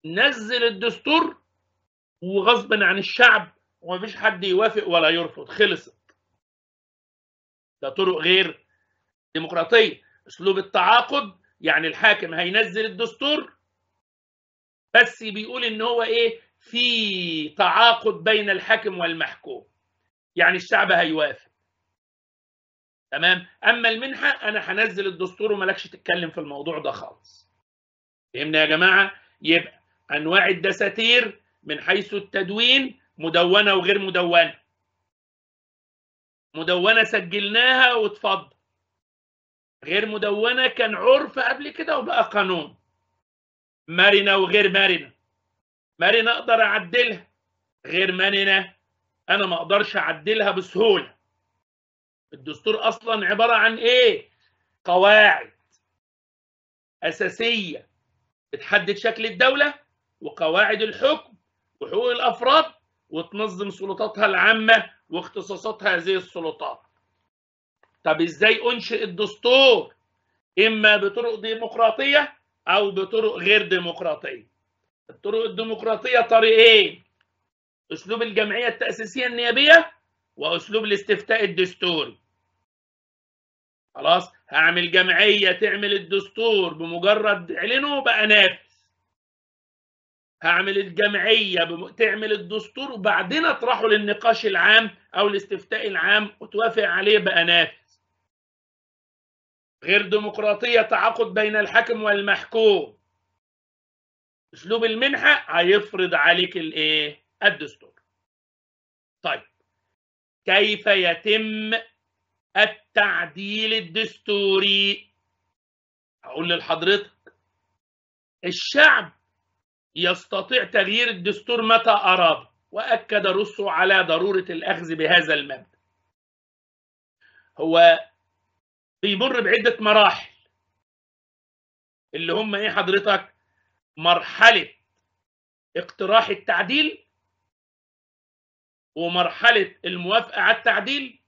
نزل الدستور وغصب عن الشعب ومفيش حد يوافق ولا يرفض خلصت ده طرق غير ديمقراطيه اسلوب التعاقد يعني الحاكم هينزل الدستور بس بيقول ان هو ايه في تعاقد بين الحاكم والمحكوم يعني الشعب هيوافق تمام اما المنحه انا هنزل الدستور ومالكش تتكلم في الموضوع ده خالص فهمنا يا جماعه يبقى انواع الدساتير من حيث التدوين مدونه وغير مدونه مدونه سجلناها واتفضل غير مدونة كان عرف قبل كده وبقى قانون مرنة وغير مرنة مرنة أقدر أعدلها غير مرنة أنا ما أقدرش أعدلها بسهولة الدستور أصلا عبارة عن إيه؟ قواعد أساسية بتحدد شكل الدولة وقواعد الحكم وحقوق الأفراد وتنظم سلطاتها العامة واختصاصات هذه السلطات طب ازاي انشئ الدستور اما بطرق ديمقراطيه او بطرق غير ديمقراطيه الطرق الديمقراطيه طريقين اسلوب الجمعيه التاسيسيه النيابيه واسلوب الاستفتاء الدستوري خلاص هعمل جمعيه تعمل الدستور بمجرد اعلنه بقى نافذ هعمل الجمعيه بم... تعمل الدستور وبعدين اطرحه للنقاش العام او الاستفتاء العام وتوافق عليه بقى نافذ غير ديمقراطية تعاقد بين الحاكم والمحكوم اسلوب المنحة هيفرض عليك الايه الدستور طيب كيف يتم التعديل الدستوري هقول لحضرتك الشعب يستطيع تغيير الدستور متى أراد وأكد روسو على ضرورة الأخذ بهذا المبدأ هو بيمر بعده مراحل اللي هم ايه حضرتك مرحله اقتراح التعديل ومرحله الموافقه على التعديل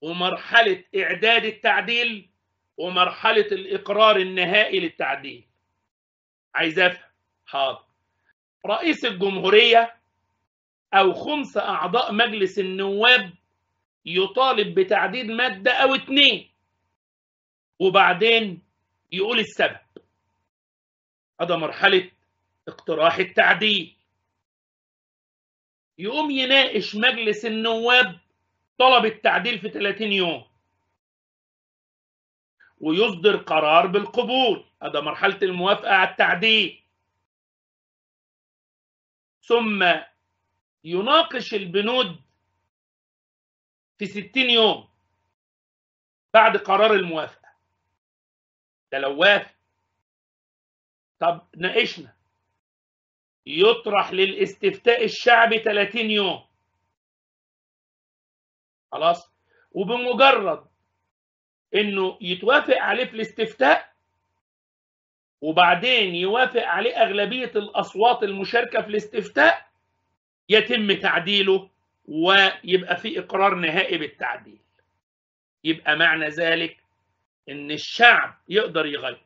ومرحله اعداد التعديل ومرحله الاقرار النهائي للتعديل عايز افهم حاضر رئيس الجمهوريه او خمس اعضاء مجلس النواب يطالب بتعديل ماده او اتنين وبعدين يقول السبب هذا مرحلة اقتراح التعديل يقوم يناقش مجلس النواب طلب التعديل في 30 يوم ويصدر قرار بالقبول هذا مرحلة الموافقة على التعديل ثم يناقش البنود في 60 يوم بعد قرار الموافقة ده لو وافق طب ناقشنا يطرح للاستفتاء الشعبي 30 يوم خلاص وبمجرد انه يتوافق عليه في الاستفتاء وبعدين يوافق عليه اغلبيه الاصوات المشاركه في الاستفتاء يتم تعديله ويبقى في اقرار نهائي بالتعديل يبقى معنى ذلك ان الشعب يقدر يغير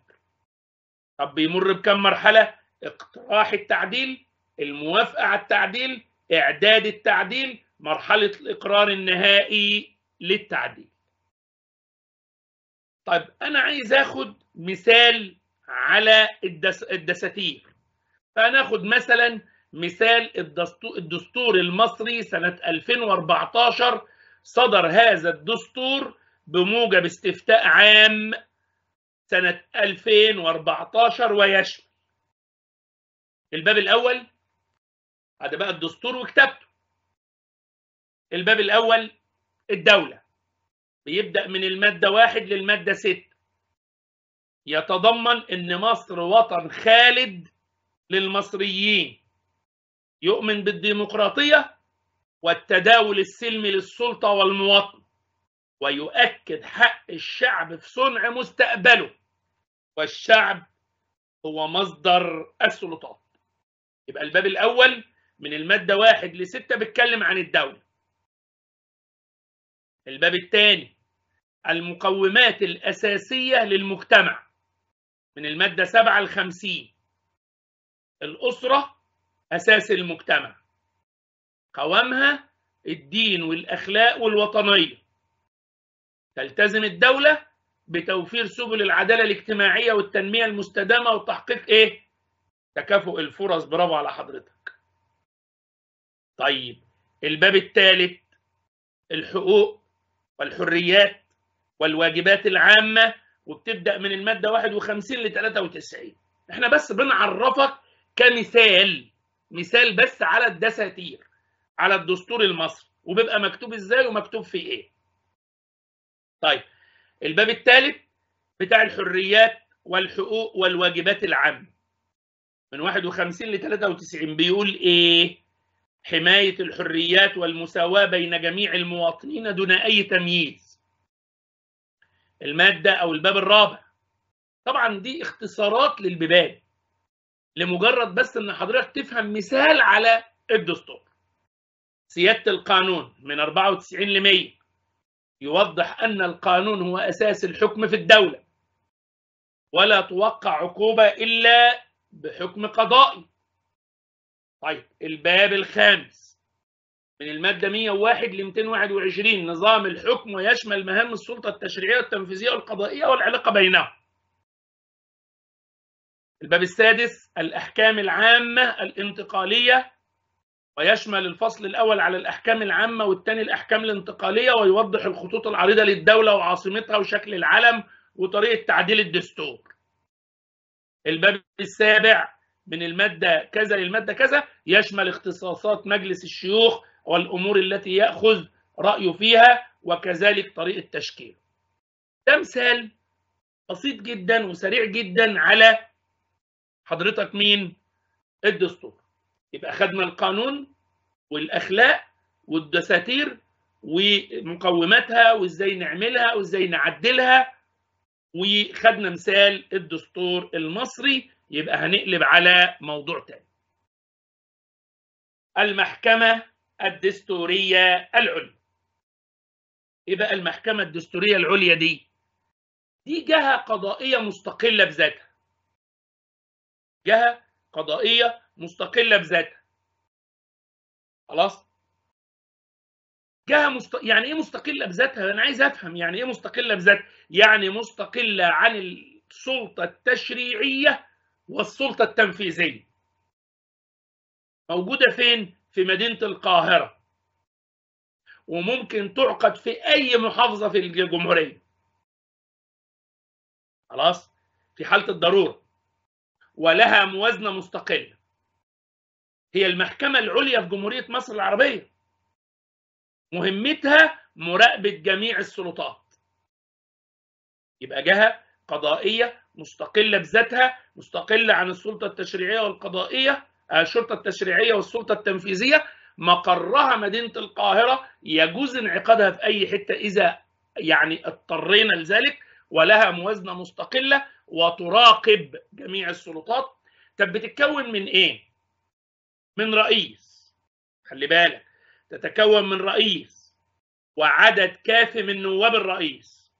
طب بيمر بكم مرحله اقتراح التعديل الموافقه على التعديل اعداد التعديل مرحله الاقرار النهائي للتعديل طيب انا عايز اخد مثال على الدساتير فهناخد مثلا مثال الدستور المصري سنه 2014 صدر هذا الدستور بموجب استفتاء عام سنة 2014 ويشمل الباب الأول هذا بقى الدستور وكتابته الباب الأول الدولة بيبدأ من المادة واحد للمادة ست يتضمن أن مصر وطن خالد للمصريين يؤمن بالديمقراطية والتداول السلمي للسلطة والمواطن ويؤكد حق الشعب في صنع مستقبله والشعب هو مصدر السلطات يبقى الباب الأول من المادة واحد لستة بيتكلم عن الدولة الباب الثاني المقومات الأساسية للمجتمع من المادة سبعة الخمسين الأسرة أساس المجتمع قوامها الدين والأخلاق والوطنية تلتزم الدولة بتوفير سبل العدالة الاجتماعية والتنمية المستدامة وتحقيق إيه؟ تكافؤ الفرص برافو على حضرتك. طيب الباب الثالث الحقوق والحريات والواجبات العامة وبتبدأ من المادة 51 ل 93 احنا بس بنعرفك كمثال مثال بس على الدساتير على الدستور المصري وبيبقى مكتوب ازاي ومكتوب في ايه طيب الباب الثالث بتاع الحريات والحقوق والواجبات العامة من 51 ل 93 بيقول ايه؟ حماية الحريات والمساواة بين جميع المواطنين دون أي تمييز. المادة أو الباب الرابع. طبعا دي اختصارات للبيبان. لمجرد بس إن حضرتك تفهم مثال على الدستور. سيادة القانون من 94 ل 100 يوضح أن القانون هو أساس الحكم في الدولة ولا توقع عقوبة إلا بحكم قضائي طيب الباب الخامس من المادة 101 ل 221 نظام الحكم ويشمل مهام السلطة التشريعية والتنفيذية والقضائية والعلاقة بينها الباب السادس الأحكام العامة الانتقالية ويشمل الفصل الأول على الأحكام العامة والثاني الأحكام الانتقالية ويوضح الخطوط العريضة للدولة وعاصمتها وشكل العلم وطريقة تعديل الدستور الباب السابع من المادة كذا للمادة كذا يشمل اختصاصات مجلس الشيوخ والأمور التي يأخذ رأيه فيها وكذلك طريقة تشكيله ده مثال بسيط جدا وسريع جدا على حضرتك مين الدستور يبقى خدنا القانون والاخلاق والدساتير ومقوماتها وازاي نعملها وازاي نعدلها وخدنا مثال الدستور المصري يبقى هنقلب على موضوع تاني المحكمة الدستورية العليا ايه بقى المحكمة الدستورية العليا دي دي جهة قضائية مستقلة بذاتها جهة قضائية مستقله بذاتها خلاص جهه مست... يعني ايه مستقله بذاتها انا عايز افهم يعني ايه مستقله بذاتها يعني مستقله عن السلطه التشريعيه والسلطه التنفيذيه موجوده فين في مدينه القاهره وممكن تعقد في اي محافظه في الجمهوريه خلاص في حاله الضروره ولها موازنه مستقله هي المحكمة العليا في جمهورية مصر العربية مهمتها مراقبة جميع السلطات يبقى جهة قضائية مستقلة بذاتها مستقلة عن السلطة التشريعية والقضائية آه، الشرطة التشريعية والسلطة التنفيذية مقرها مدينة القاهرة يجوز انعقادها في أي حتة إذا يعني اضطرينا لذلك ولها موازنة مستقلة وتراقب جميع السلطات طب بتتكون من إيه؟ من رئيس خلي بالك تتكون من رئيس وعدد كافي من نواب الرئيس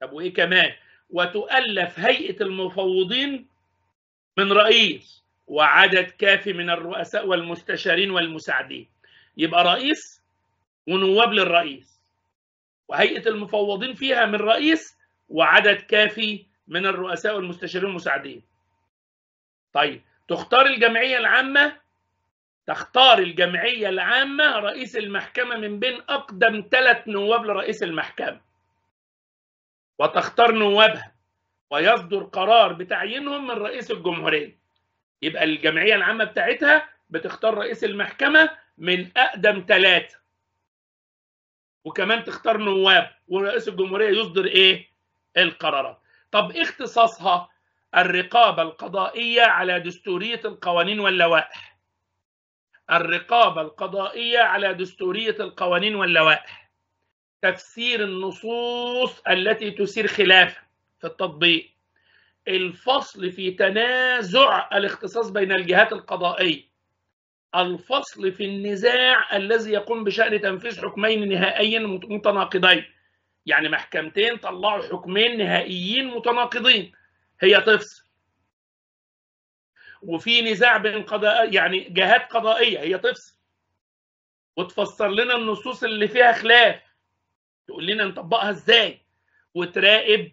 طب وايه كمان وتؤلف هيئه المفوضين من رئيس وعدد كافي من الرؤساء والمستشارين والمساعدين يبقى رئيس ونواب للرئيس وهيئه المفوضين فيها من رئيس وعدد كافي من الرؤساء والمستشارين والمساعدين طيب تختار الجمعية العامة تختار الجمعية العامة رئيس المحكمة من بين أقدم ثلاث نواب لرئيس المحكمة وتختار نوابها ويصدر قرار بتعيينهم من رئيس الجمهورية يبقى الجمعية العامة بتاعتها بتختار رئيس المحكمة من أقدم ثلاثة وكمان تختار نواب ورئيس الجمهورية يصدر إيه؟ القرارات طب إيه اختصاصها؟ الرقابة القضائية على دستورية القوانين واللوائح الرقابة القضائية على دستورية القوانين واللوائح تفسير النصوص التي تثير خلافا في التطبيق الفصل في تنازع الاختصاص بين الجهات القضائية الفصل في النزاع الذي يقوم بشأن تنفيذ حكمين نهائيين متناقضين يعني محكمتين طلعوا حكمين نهائيين متناقضين هي تفصل وفي نزاع بين قضاء يعني جهات قضائيه هي تفصل وتفسر لنا النصوص اللي فيها خلاف تقول لنا نطبقها ازاي وتراقب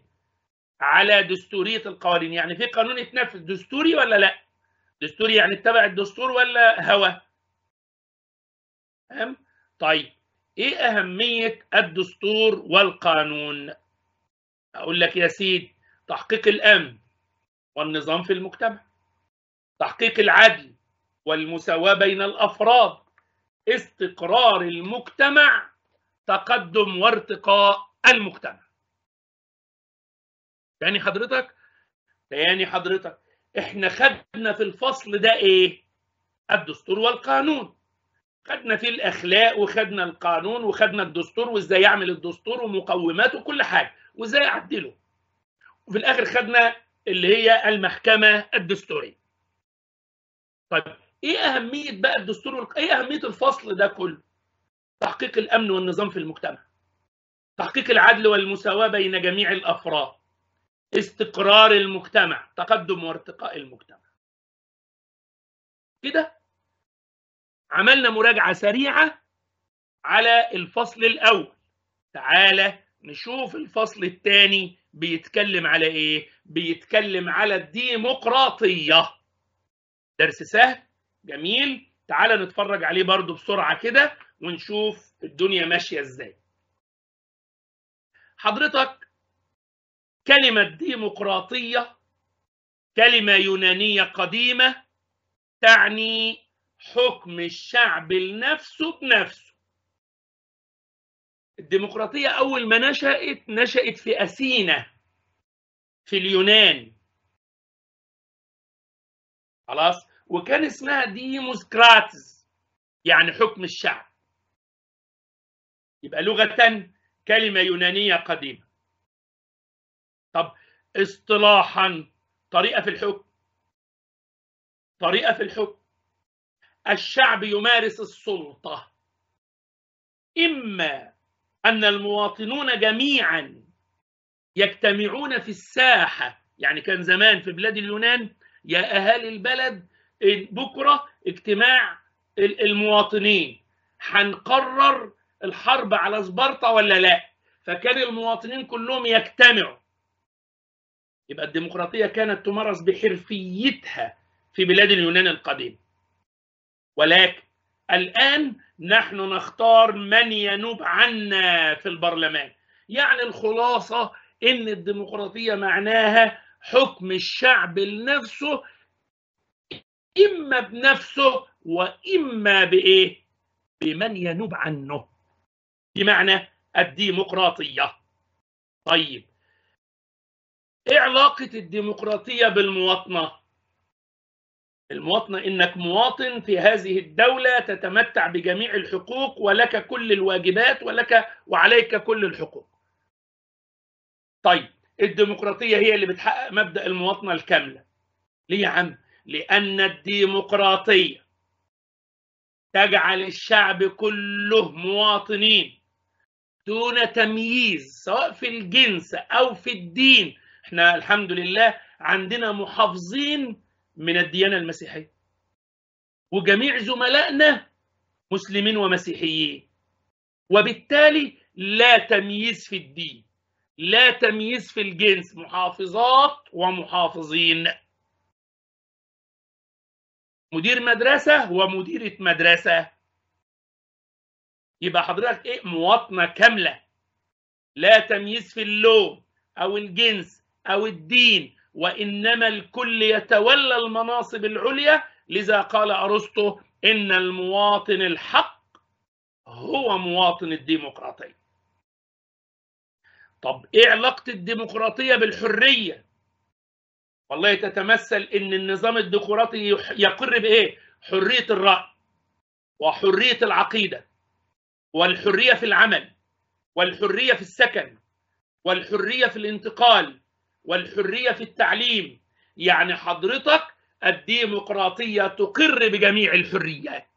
على دستوريه القوانين يعني في قانون اتنفذ دستوري ولا لا دستوري يعني اتبع الدستور ولا هوى تمام طيب ايه اهميه الدستور والقانون اقول لك يا سيدي تحقيق الامن والنظام في المجتمع تحقيق العدل والمساواه بين الافراد استقرار المجتمع تقدم وارتقاء المجتمع يعني حضرتك يعني حضرتك احنا خدنا في الفصل ده ايه الدستور والقانون خدنا فيه الاخلاق وخدنا القانون وخدنا الدستور وازاي يعمل الدستور ومقوماته وكل حاجه وازاي اعدله وفي الاخر خدنا اللي هي المحكمه الدستوريه. طيب ايه اهميه بقى الدستور ايه اهميه الفصل ده كله؟ تحقيق الامن والنظام في المجتمع. تحقيق العدل والمساواه بين جميع الافراد. استقرار المجتمع، تقدم وارتقاء المجتمع. كده عملنا مراجعه سريعه على الفصل الاول. تعالى نشوف الفصل الثاني بيتكلم على ايه؟ بيتكلم على الديمقراطيه. درس سهل جميل تعال نتفرج عليه برضو بسرعه كده ونشوف الدنيا ماشيه ازاي. حضرتك كلمه ديمقراطيه كلمه يونانيه قديمه تعني حكم الشعب لنفسه بنفسه. الديمقراطية أول ما نشأت نشأت في أثينا في اليونان خلاص وكان اسمها ديموس كراتز يعني حكم الشعب يبقى لغة كلمة يونانية قديمة طب اصطلاحا طريقة في الحكم طريقة في الحكم الشعب يمارس السلطة إما أن المواطنون جميعا يجتمعون في الساحة يعني كان زمان في بلاد اليونان يا أهالي البلد بكرة اجتماع المواطنين هنقرر الحرب على سبارتا ولا لا فكان المواطنين كلهم يجتمعوا يبقى الديمقراطية كانت تمارس بحرفيتها في بلاد اليونان القديمة ولكن الآن نحن نختار من ينوب عنا في البرلمان يعني الخلاصة إن الديمقراطية معناها حكم الشعب لنفسه إما بنفسه وإما بإيه؟ بمن ينوب عنه بمعنى الديمقراطية طيب إيه علاقة الديمقراطية بالمواطنة؟ المواطنة إنك مواطن في هذه الدولة تتمتع بجميع الحقوق ولك كل الواجبات ولك وعليك كل الحقوق طيب الديمقراطية هي اللي بتحقق مبدأ المواطنة الكاملة ليه يا عم؟ لأن الديمقراطية تجعل الشعب كله مواطنين دون تمييز سواء في الجنس أو في الدين احنا الحمد لله عندنا محافظين من الديانة المسيحية وجميع زملائنا مسلمين ومسيحيين وبالتالي لا تمييز في الدين لا تمييز في الجنس محافظات ومحافظين مدير مدرسة ومديرة مدرسة يبقى حضرتك ايه مواطنة كاملة لا تمييز في اللون او الجنس او الدين وإنما الكل يتولى المناصب العليا لذا قال أرسطو إن المواطن الحق هو مواطن الديمقراطية طب إيه علاقة الديمقراطية بالحرية والله تتمثل إن النظام الديمقراطي يقر بإيه حرية الرأي وحرية العقيدة والحرية في العمل والحرية في السكن والحرية في الانتقال والحريه في التعليم يعني حضرتك الديمقراطيه تقر بجميع الحريات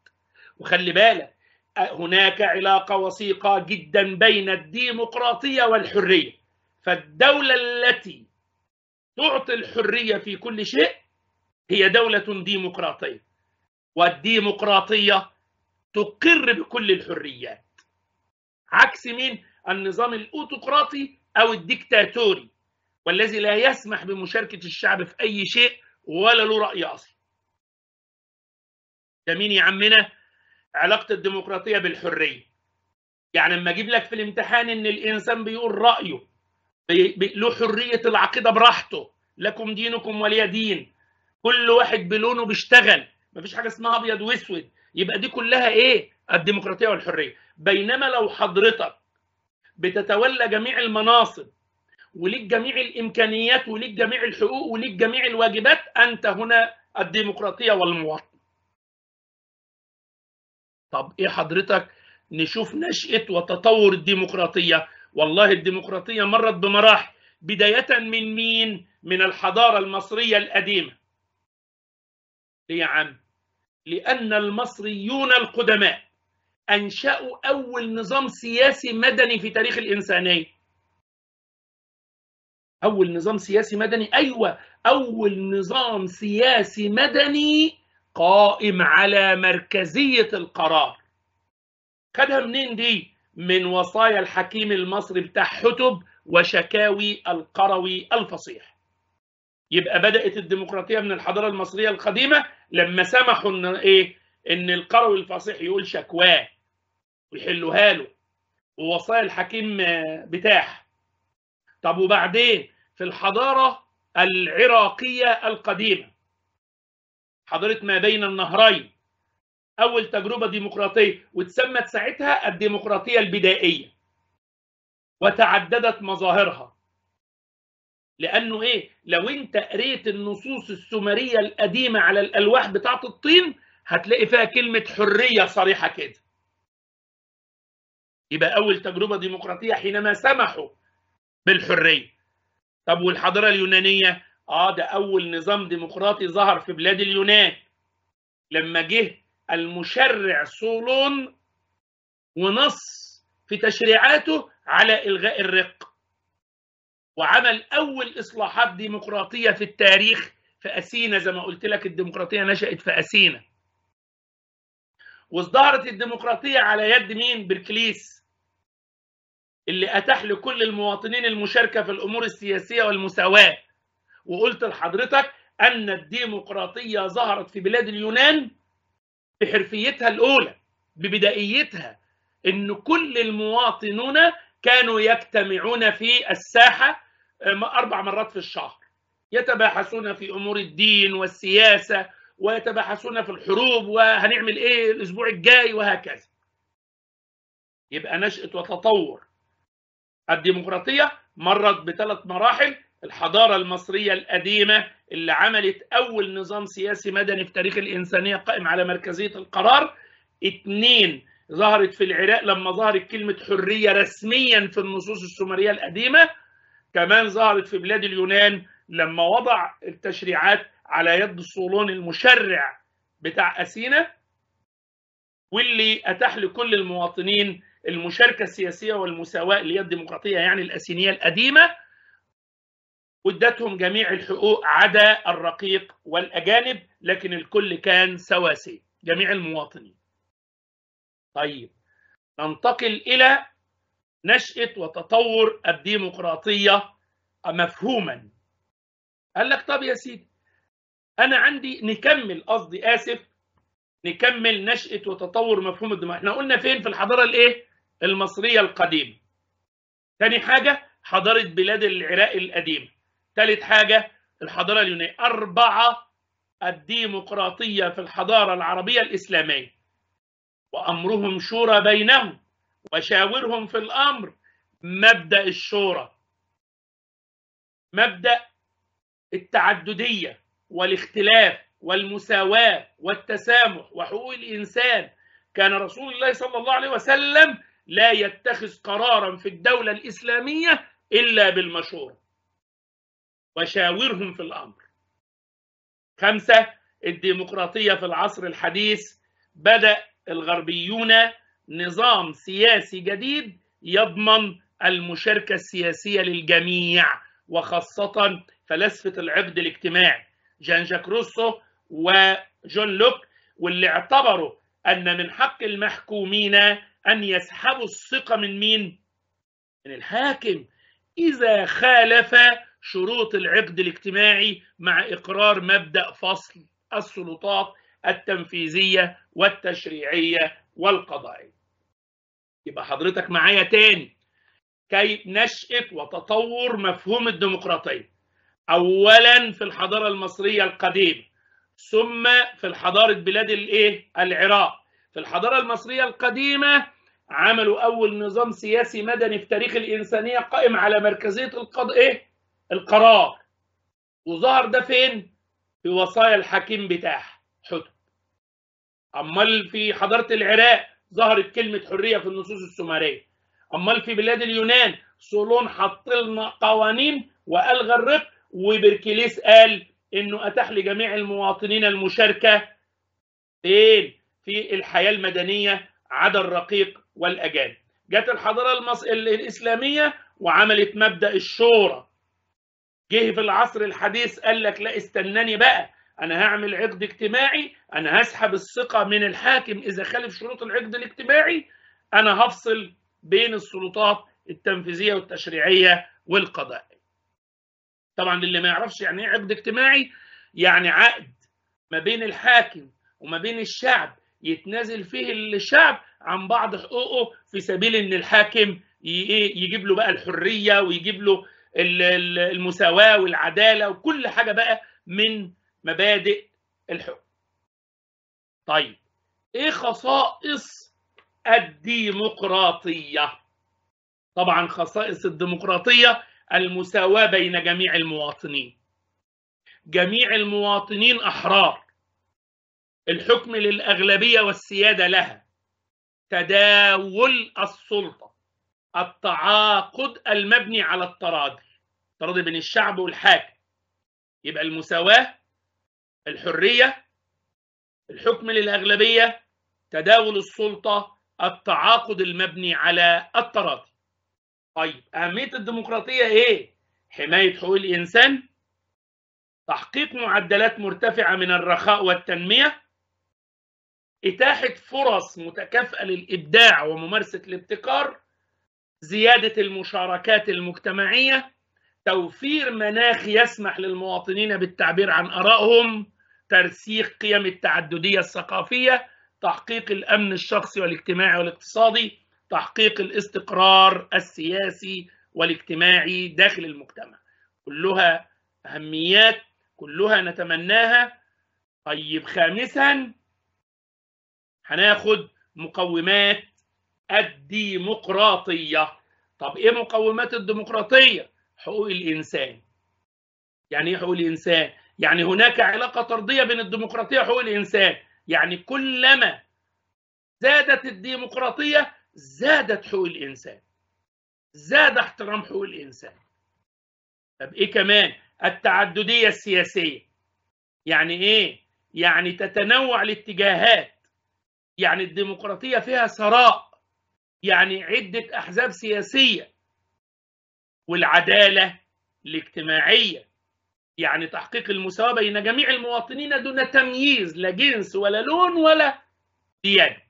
وخلي بالك هناك علاقه وثيقه جدا بين الديمقراطيه والحريه فالدوله التي تعطي الحريه في كل شيء هي دوله ديمقراطيه والديمقراطيه تقر بكل الحريات عكس مين النظام الاوتقراطي او الديكتاتوري والذي لا يسمح بمشاركة الشعب في أي شيء ولا له رأي أصلا ده مين يا عمنا علاقة الديمقراطية بالحرية يعني لما أجيب لك في الامتحان إن الإنسان بيقول رأيه له حرية العقيدة براحته لكم دينكم ولي دين كل واحد بلونه بيشتغل مفيش حاجة اسمها أبيض وأسود يبقى دي كلها إيه الديمقراطية والحرية بينما لو حضرتك بتتولى جميع المناصب وليك جميع الامكانيات وليك جميع الحقوق وليك جميع الواجبات انت هنا الديمقراطيه والمواطن. طب ايه حضرتك نشوف نشاه وتطور الديمقراطيه والله الديمقراطيه مرت بمراحل بدايه من مين من الحضاره المصريه القديمه ليه يا عم لان المصريون القدماء انشاوا اول نظام سياسي مدني في تاريخ الانسانيه أول نظام سياسي مدني أيوة أول نظام سياسي مدني قائم على مركزية القرار خدها منين دي؟ من وصايا الحكيم المصري بتاع حتب وشكاوي القروي الفصيح يبقى بدأت الديمقراطية من الحضارة المصرية القديمة لما سمحوا إن إيه؟ إن القروي الفصيح يقول شكواه ويحلوها له ووصايا الحكيم بتاعه طب وبعدين في الحضارة العراقية القديمة حضارة ما بين النهرين أول تجربة ديمقراطية واتسمت ساعتها الديمقراطية البدائية وتعددت مظاهرها لأنه إيه؟ لو أنت قريت النصوص السومرية القديمة على الألواح بتاعة الطين هتلاقي فيها كلمة حرية صريحة كده يبقى أول تجربة ديمقراطية حينما سمحوا بالحريه طب والحضاره اليونانيه اه ده اول نظام ديمقراطي ظهر في بلاد اليونان لما جه المشرع صولون ونص في تشريعاته على الغاء الرق وعمل اول اصلاحات ديمقراطيه في التاريخ في اثينا زي ما قلت لك الديمقراطيه نشات في اثينا وازدهرت الديمقراطيه على يد مين بركليس اللي اتاح لكل المواطنين المشاركه في الامور السياسيه والمساواه وقلت لحضرتك ان الديمقراطيه ظهرت في بلاد اليونان بحرفيتها الاولى ببدائيتها ان كل المواطنون كانوا يجتمعون في الساحه آه، اربع مرات في الشهر يتباحثون في امور الدين والسياسه ويتباحثون في الحروب وهنعمل ايه الاسبوع الجاي وهكذا يبقى نشأة وتطور الديمقراطية مرت بثلاث مراحل الحضارة المصرية القديمة اللي عملت أول نظام سياسي مدني في تاريخ الإنسانية قائم على مركزية القرار اثنين ظهرت في العراق لما ظهرت كلمة حرية رسميا في النصوص السومرية القديمة كمان ظهرت في بلاد اليونان لما وضع التشريعات على يد الصولون المشرع بتاع أثينا واللي أتاح لكل المواطنين المشاركه السياسيه والمساواه اللي هي الديمقراطيه يعني الاسينيه القديمه ودتهم جميع الحقوق عدا الرقيق والاجانب لكن الكل كان سواسي جميع المواطنين. طيب ننتقل الى نشاه وتطور الديمقراطيه مفهوما. قال لك طب يا سيدي انا عندي نكمل قصدي اسف نكمل نشأة وتطور مفهوم الديمقراطية احنا قلنا فين في الحضارة الايه المصرية القديمة ثاني حاجة حضارة بلاد العراق القديمة ثالث حاجة الحضارة اليونانية أربعة الديمقراطية في الحضارة العربية الإسلامية وأمرهم شورى بينهم وشاورهم في الأمر مبدأ الشورى مبدأ التعددية والاختلاف والمساواة والتسامح وحقوق الإنسان كان رسول الله صلى الله عليه وسلم لا يتخذ قرارا في الدولة الإسلامية إلا بالمشورة وشاورهم في الأمر خمسة الديمقراطية في العصر الحديث بدأ الغربيون نظام سياسي جديد يضمن المشاركة السياسية للجميع وخاصة فلسفة العقد الاجتماعي جان جاك روسو وجون لوك واللي اعتبروا أن من حق المحكومين أن يسحبوا الثقة من مين؟ من الحاكم إذا خالف شروط العقد الاجتماعي مع إقرار مبدأ فصل السلطات التنفيذية والتشريعية والقضائية يبقى حضرتك معايا تاني كي نشأة وتطور مفهوم الديمقراطية أولا في الحضارة المصرية القديمة ثم في الحضارة بلاد الإيه؟ العراق في الحضارة المصرية القديمة عملوا أول نظام سياسي مدني في تاريخ الإنسانية قائم على مركزية القضاء إيه؟ القرار وظهر ده فين؟ في وصايا الحكيم بتاعها حتب أمال في حضارة العراق ظهرت كلمة حرية في النصوص السومرية أمال في بلاد اليونان صولون حط لنا قوانين وألغى الرق وبركليس قال إنه أتاح لجميع المواطنين المشاركة فين؟ في الحياة المدنية عدا الرقيق والاجانب جت الحضاره المص... الاسلاميه وعملت مبدا الشورى جه في العصر الحديث قال لك لا استناني بقى انا هعمل عقد اجتماعي انا هسحب الثقه من الحاكم اذا خالف شروط العقد الاجتماعي انا هفصل بين السلطات التنفيذيه والتشريعيه والقضائيه طبعا اللي ما يعرفش يعني ايه عقد اجتماعي يعني عقد ما بين الحاكم وما بين الشعب يتنازل فيه الشعب عن بعض حقوقه في سبيل ان الحاكم إيه، يجيب له بقى الحريه ويجيب له المساواه والعداله وكل حاجه بقى من مبادئ الحكم. طيب ايه خصائص الديمقراطيه؟ طبعا خصائص الديمقراطيه المساواه بين جميع المواطنين. جميع المواطنين احرار الحكم للاغلبيه والسياده لها تداول السلطه التعاقد المبني على التراضي التراضي بين الشعب والحاكم يبقى المساواه الحريه الحكم للاغلبيه تداول السلطه التعاقد المبني على التراضي طيب اهميه الديمقراطيه ايه حمايه حقوق الانسان تحقيق معدلات مرتفعه من الرخاء والتنميه إتاحة فرص متكافئة للإبداع وممارسة الابتكار زيادة المشاركات المجتمعية توفير مناخ يسمح للمواطنين بالتعبير عن آرائهم ترسيخ قيم التعددية الثقافية تحقيق الأمن الشخصي والاجتماعي والاقتصادي تحقيق الاستقرار السياسي والاجتماعي داخل المجتمع كلها أهميات كلها نتمناها طيب خامساً هناخد مقومات الديمقراطية طب إيه مقومات الديمقراطية؟ حقوق الإنسان يعني إيه حقوق الإنسان؟ يعني هناك علاقة طردية بين الديمقراطية وحقوق الإنسان يعني كلما زادت الديمقراطية زادت حقوق الإنسان زاد احترام حقوق الإنسان طب إيه كمان؟ التعددية السياسية يعني إيه؟ يعني تتنوع الاتجاهات يعني الديمقراطية فيها ثراء يعني عدة أحزاب سياسية والعدالة الاجتماعية يعني تحقيق المساواة بين جميع المواطنين دون تمييز لا جنس ولا لون ولا ديانة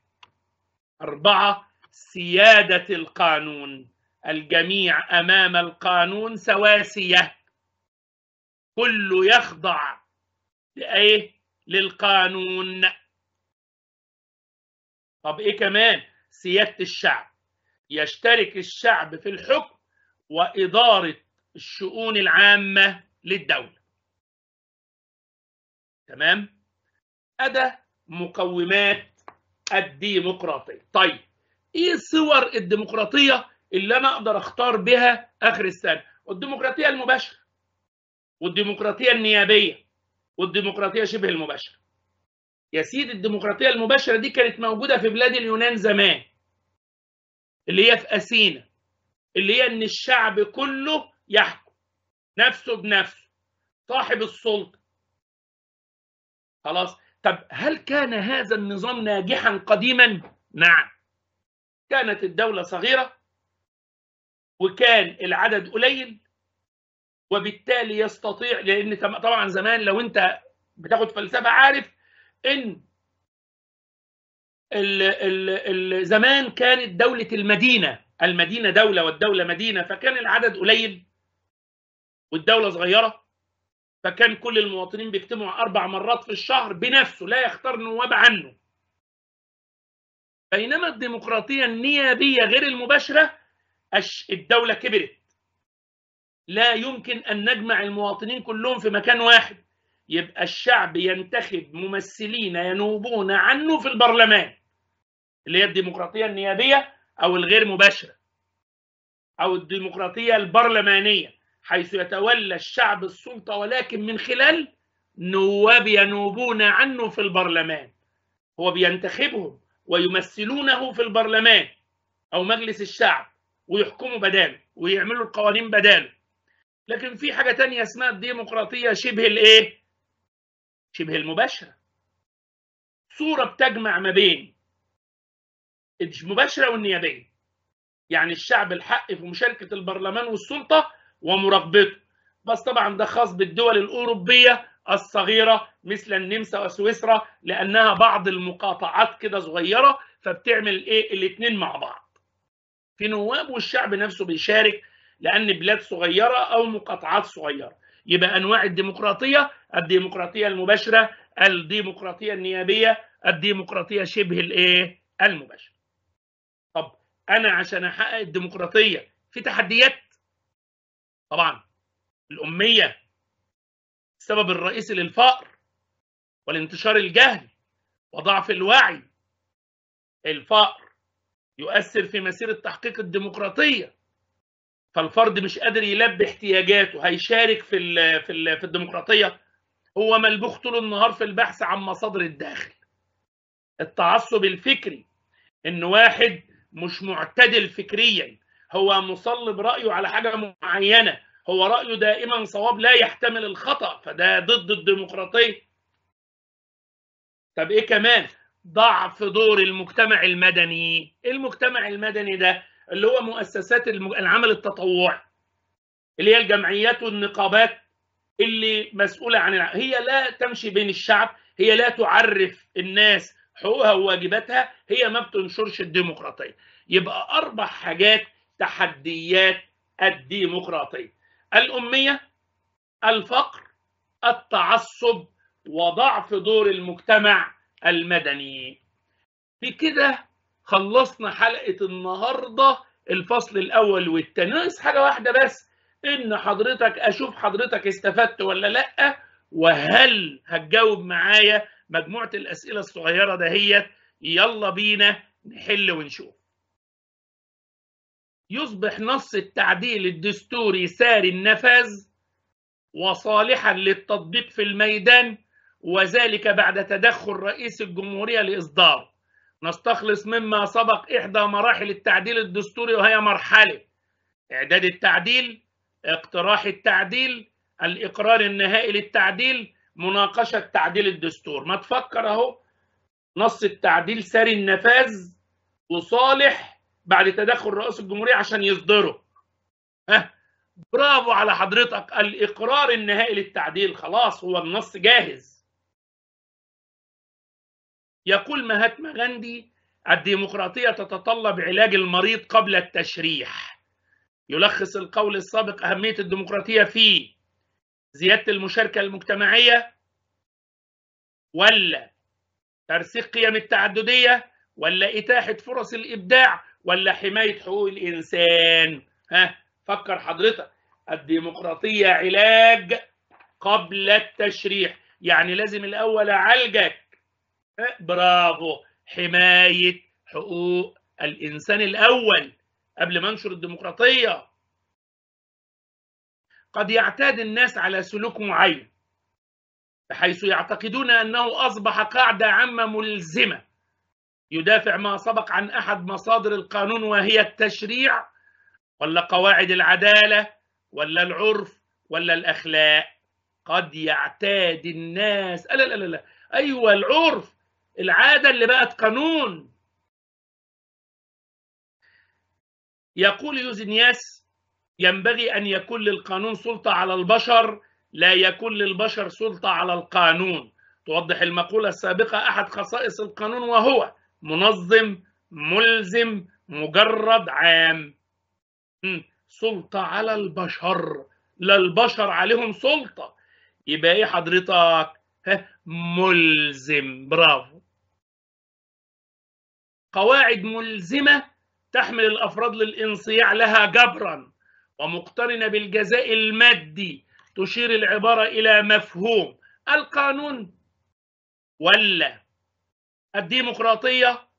أربعة سيادة القانون الجميع أمام القانون سواسية كله يخضع لإيه؟ للقانون طب ايه كمان سياده الشعب يشترك الشعب في الحكم واداره الشؤون العامه للدوله تمام ادى مقومات الديمقراطيه طيب ايه صور الديمقراطيه اللي انا اقدر اختار بها اخر السنه الديمقراطيه المباشره والديمقراطيه النيابيه والديمقراطيه شبه المباشره يا سيدي الديمقراطيه المباشره دي كانت موجوده في بلاد اليونان زمان اللي هي في اثينا اللي هي ان الشعب كله يحكم نفسه بنفسه صاحب السلطه خلاص طب هل كان هذا النظام ناجحا قديما نعم كانت الدوله صغيره وكان العدد قليل وبالتالي يستطيع لان طبعا زمان لو انت بتاخد فلسفه عارف ان زمان كانت دولة المدينة المدينة دولة والدولة مدينة فكان العدد قليل والدولة صغيرة فكان كل المواطنين بيجتمعوا أربع مرات في الشهر بنفسه لا يختار نواب عنه بينما الديمقراطية النيابية غير المباشرة الدولة كبرت لا يمكن أن نجمع المواطنين كلهم في مكان واحد يبقى الشعب ينتخب ممثلين ينوبون عنه في البرلمان اللي هي الديمقراطية النيابية أو الغير مباشرة أو الديمقراطية البرلمانية حيث يتولى الشعب السلطة ولكن من خلال نواب ينوبون عنه في البرلمان هو بينتخبهم ويمثلونه في البرلمان أو مجلس الشعب ويحكموا بداله ويعملوا القوانين بداله لكن في حاجة تانية اسمها الديمقراطية شبه الإيه؟ شبه المباشرة صورة بتجمع ما بين المباشرة والنيابية يعني الشعب الحق في مشاركة البرلمان والسلطة ومراقبته بس طبعا ده خاص بالدول الأوروبية الصغيرة مثل النمسا وسويسرا لأنها بعض المقاطعات كده صغيرة فبتعمل إيه الاتنين مع بعض في نواب والشعب نفسه بيشارك لأن بلاد صغيرة أو مقاطعات صغيرة يبقى أنواع الديمقراطية الديمقراطيه المباشره الديمقراطيه النيابيه الديمقراطيه شبه الايه المباشره طب انا عشان احقق الديمقراطيه في تحديات طبعا الاميه السبب الرئيسي للفقر والانتشار الجهل وضعف الوعي الفقر يؤثر في مسيرة تحقيق الديمقراطية فالفرد مش قادر يلبي احتياجاته هيشارك في في الديمقراطية هو ملبوخ طول النهار في البحث عن مصادر الداخل التعصب الفكري ان واحد مش معتدل فكريا هو مصلب رايه على حاجه معينه هو رايه دائما صواب لا يحتمل الخطا فده ضد الديمقراطيه طب ايه كمان ضعف دور المجتمع المدني إيه المجتمع المدني ده اللي هو مؤسسات العمل التطوعي اللي هي الجمعيات والنقابات اللي مسؤوله عن الع... هي لا تمشي بين الشعب هي لا تعرف الناس حقوقها وواجباتها هي ما بتنشرش الديمقراطيه يبقى اربع حاجات تحديات الديمقراطيه الاميه الفقر التعصب وضعف دور المجتمع المدني بكده خلصنا حلقه النهارده الفصل الاول والثاني ناقص حاجه واحده بس ان حضرتك اشوف حضرتك استفدت ولا لا وهل هتجاوب معايا مجموعه الاسئله الصغيره دهيت يلا بينا نحل ونشوف يصبح نص التعديل الدستوري ساري النفاذ وصالحا للتطبيق في الميدان وذلك بعد تدخل رئيس الجمهورية لإصداره نستخلص مما سبق إحدى مراحل التعديل الدستوري وهي مرحلة إعداد التعديل اقتراح التعديل الاقرار النهائي للتعديل مناقشه تعديل الدستور ما تفكر اهو نص التعديل ساري النفاذ وصالح بعد تدخل رئيس الجمهوريه عشان يصدره ها برافو على حضرتك الاقرار النهائي للتعديل خلاص هو النص جاهز يقول مهاتما غاندي الديمقراطيه تتطلب علاج المريض قبل التشريح يلخص القول السابق أهمية الديمقراطية في زيادة المشاركة المجتمعية ولا ترسيخ قيم التعددية ولا إتاحة فرص الإبداع ولا حماية حقوق الإنسان ها فكر حضرتك الديمقراطية علاج قبل التشريح يعني لازم الأول أعالجك برافو حماية حقوق الإنسان الأول قبل ما انشر الديمقراطيه قد يعتاد الناس على سلوك معين بحيث يعتقدون انه اصبح قاعده عامه ملزمه يدافع ما سبق عن احد مصادر القانون وهي التشريع ولا قواعد العداله ولا العرف ولا الاخلاق قد يعتاد الناس لا لا لا, لا. ايوه العرف العاده اللي بقت قانون يقول يوزنياس ينبغي أن يكون للقانون سلطة على البشر لا يكون للبشر سلطة على القانون توضح المقولة السابقة أحد خصائص القانون وهو منظم ملزم مجرد عام سلطة على البشر لا البشر عليهم سلطة يبقى إيه حضرتك ملزم برافو قواعد ملزمة تحمل الافراد للانصياع لها جبرا ومقترنه بالجزاء المادي تشير العباره الى مفهوم القانون ولا الديمقراطيه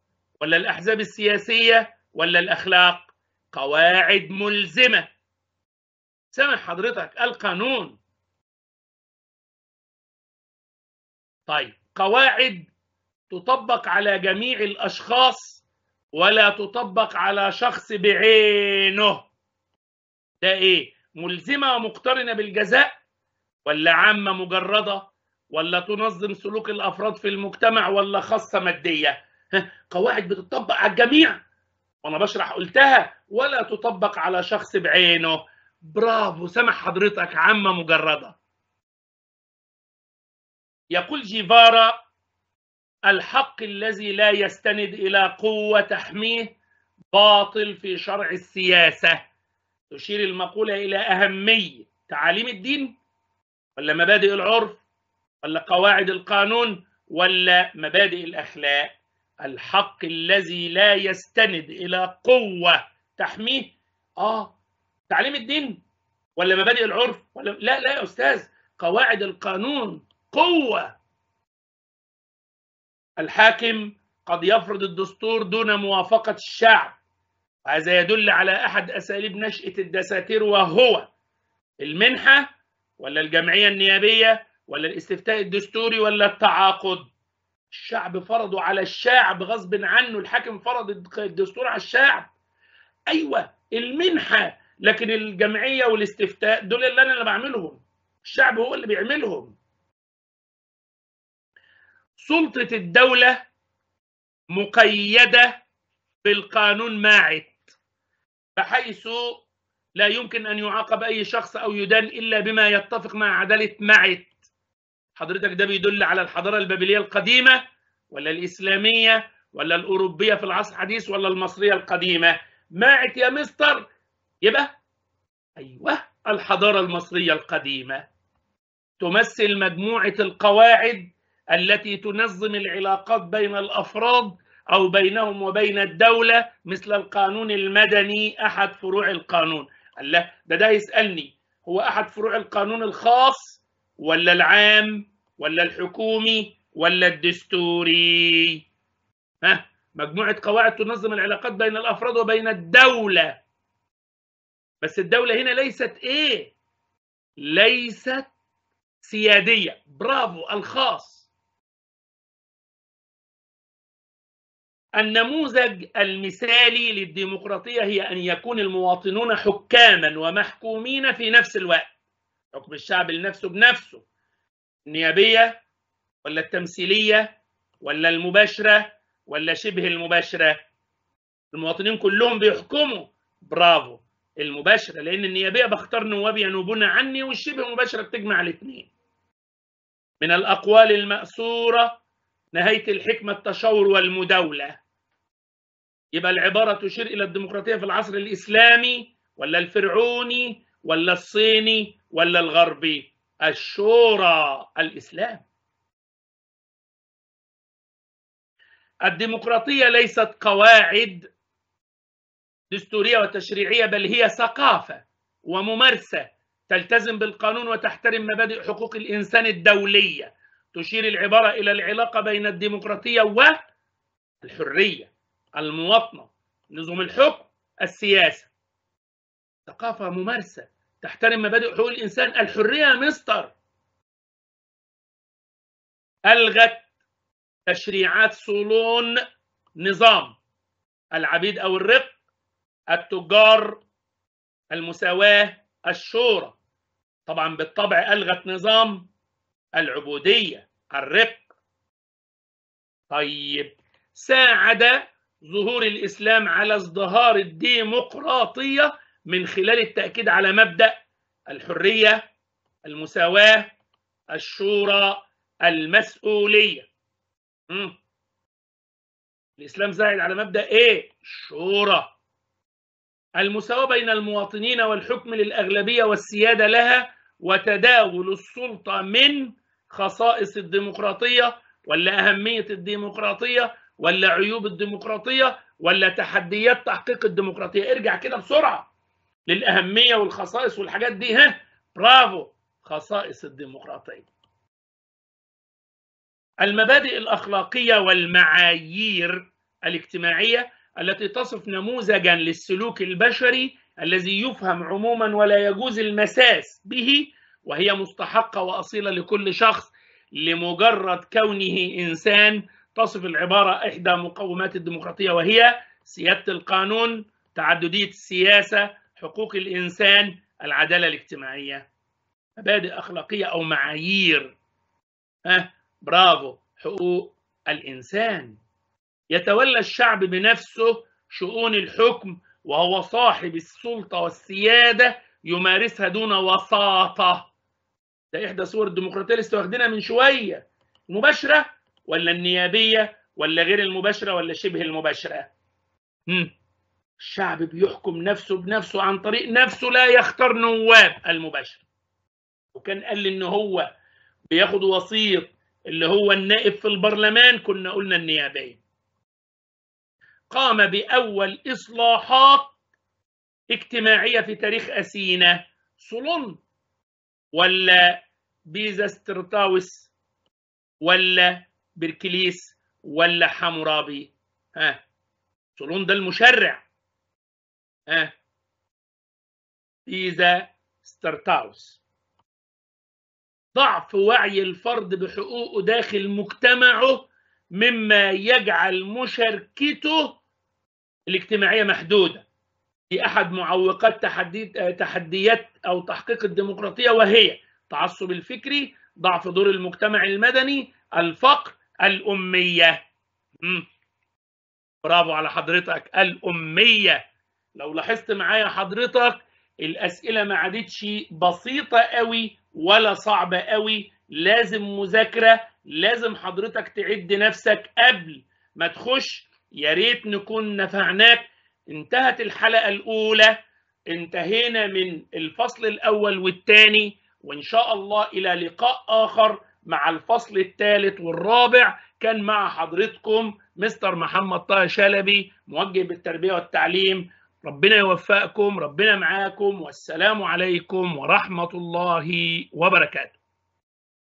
ولا الاحزاب السياسيه ولا الاخلاق قواعد ملزمه سامح حضرتك القانون طيب قواعد تطبق على جميع الاشخاص ولا تطبق على شخص بعينه ده ايه ملزمه ومقترنه بالجزاء ولا عامه مجرده ولا تنظم سلوك الافراد في المجتمع ولا خاصه ماديه قواعد بتطبق على الجميع وانا بشرح قلتها ولا تطبق على شخص بعينه برافو سمح حضرتك عامه مجرده يقول جيفارا الحق الذي لا يستند إلى قوة تحميه باطل في شرع السياسة تشير المقولة إلى أهمية تعاليم الدين ولا مبادئ العرف ولا قواعد القانون ولا مبادئ الأخلاق الحق الذي لا يستند إلى قوة تحميه آه تعليم الدين ولا مبادئ العرف ولا لا لا يا أستاذ قواعد القانون قوة الحاكم قد يفرض الدستور دون موافقة الشعب هذا يدل على أحد أساليب نشأة الدساتير وهو المنحة ولا الجمعية النيابية ولا الاستفتاء الدستوري ولا التعاقد الشعب فرضه على الشعب غصب عنه الحاكم فرض الدستور على الشعب أيوة المنحة لكن الجمعية والاستفتاء دول اللي أنا اللي بعملهم الشعب هو اللي بيعملهم سلطة الدولة مقيدة بالقانون ماعت بحيث لا يمكن أن يعاقب أي شخص أو يدان إلا بما يتفق مع عدالة معت حضرتك ده بيدل على الحضارة البابلية القديمة ولا الإسلامية ولا الأوروبية في العصر الحديث ولا المصرية القديمة ماعت يا مستر يبقى أيوه الحضارة المصرية القديمة تمثل مجموعة القواعد التي تنظم العلاقات بين الافراد او بينهم وبين الدوله مثل القانون المدني احد فروع القانون الله ده ده يسالني هو احد فروع القانون الخاص ولا العام ولا الحكومي ولا الدستوري ها مجموعه قواعد تنظم العلاقات بين الافراد وبين الدوله بس الدوله هنا ليست ايه ليست سياديه برافو الخاص النموذج المثالي للديمقراطية هي أن يكون المواطنون حكاما ومحكومين في نفس الوقت حكم الشعب لنفسه بنفسه النيابية ولا التمثيلية ولا المباشرة ولا شبه المباشرة المواطنين كلهم بيحكموا برافو المباشرة لأن النيابية بختار نواب ينوبون عني والشبه المباشرة بتجمع الاثنين من الأقوال المأثورة نهايه الحكمه التشاور والمداوله يبقى العباره تشير الى الديمقراطيه في العصر الاسلامي ولا الفرعوني ولا الصيني ولا الغربي الشورى الاسلام الديمقراطيه ليست قواعد دستوريه وتشريعيه بل هي ثقافه وممارسه تلتزم بالقانون وتحترم مبادئ حقوق الانسان الدوليه تشير العبارة إلى العلاقة بين الديمقراطية والحرية المواطنة نظم الحكم السياسة ثقافة ممارسة تحترم مبادئ حقوق الإنسان الحرية يا مستر ألغت تشريعات صولون نظام العبيد أو الرق التجار المساواة الشورى طبعا بالطبع ألغت نظام العبودية الرق طيب ساعد ظهور الإسلام على ازدهار الديمقراطية من خلال التأكيد على مبدأ الحرية المساواة الشورى المسؤولية مم. الإسلام زائد على مبدأ إيه؟ الشورى المساواة بين المواطنين والحكم للأغلبية والسيادة لها وتداول السلطه من خصائص الديمقراطيه ولا اهميه الديمقراطيه ولا عيوب الديمقراطيه ولا تحديات تحقيق الديمقراطيه ارجع كده بسرعه للاهميه والخصائص والحاجات دي ها برافو خصائص الديمقراطيه المبادئ الاخلاقيه والمعايير الاجتماعيه التي تصف نموذجا للسلوك البشري الذي يفهم عموما ولا يجوز المساس به وهي مستحقة وأصيلة لكل شخص لمجرد كونه إنسان تصف العبارة إحدى مقومات الديمقراطية وهي سيادة القانون تعددية السياسة حقوق الإنسان العدالة الاجتماعية مبادئ أخلاقية أو معايير أه برافو حقوق الإنسان يتولى الشعب بنفسه شؤون الحكم وهو صاحب السلطة والسيادة يمارسها دون وساطة ده إحدى صور الديمقراطية اللي واخدينها من شوية مباشرة ولا النيابية ولا غير المباشرة ولا شبه المباشرة مم. الشعب بيحكم نفسه بنفسه عن طريق نفسه لا يختار نواب المباشر وكان قال لي ان هو بياخد وسيط اللي هو النائب في البرلمان كنا قلنا النيابيه قام بأول إصلاحات اجتماعية في تاريخ أثينا صولون ولا بيزاسترتاوس ولا بركليس ولا حمورابي ها صولون ده المشرع ها بيزا سترتاوس ضعف وعي الفرد بحقوقه داخل مجتمعه مما يجعل مشاركته الاجتماعيه محدوده في احد معوقات تحدي تحديات او تحقيق الديمقراطيه وهي التعصب الفكري ضعف دور المجتمع المدني الفقر الاميه مم. برافو على حضرتك الاميه لو لاحظت معايا حضرتك الاسئله ما عادتش بسيطه قوي ولا صعبه قوي لازم مذاكره لازم حضرتك تعد نفسك قبل ما تخش يا ريت نكون نفعناك انتهت الحلقة الأولى انتهينا من الفصل الأول والثاني وإن شاء الله إلى لقاء آخر مع الفصل الثالث والرابع كان مع حضرتكم مستر محمد طه شلبي موجه بالتربية والتعليم ربنا يوفقكم ربنا معاكم والسلام عليكم ورحمة الله وبركاته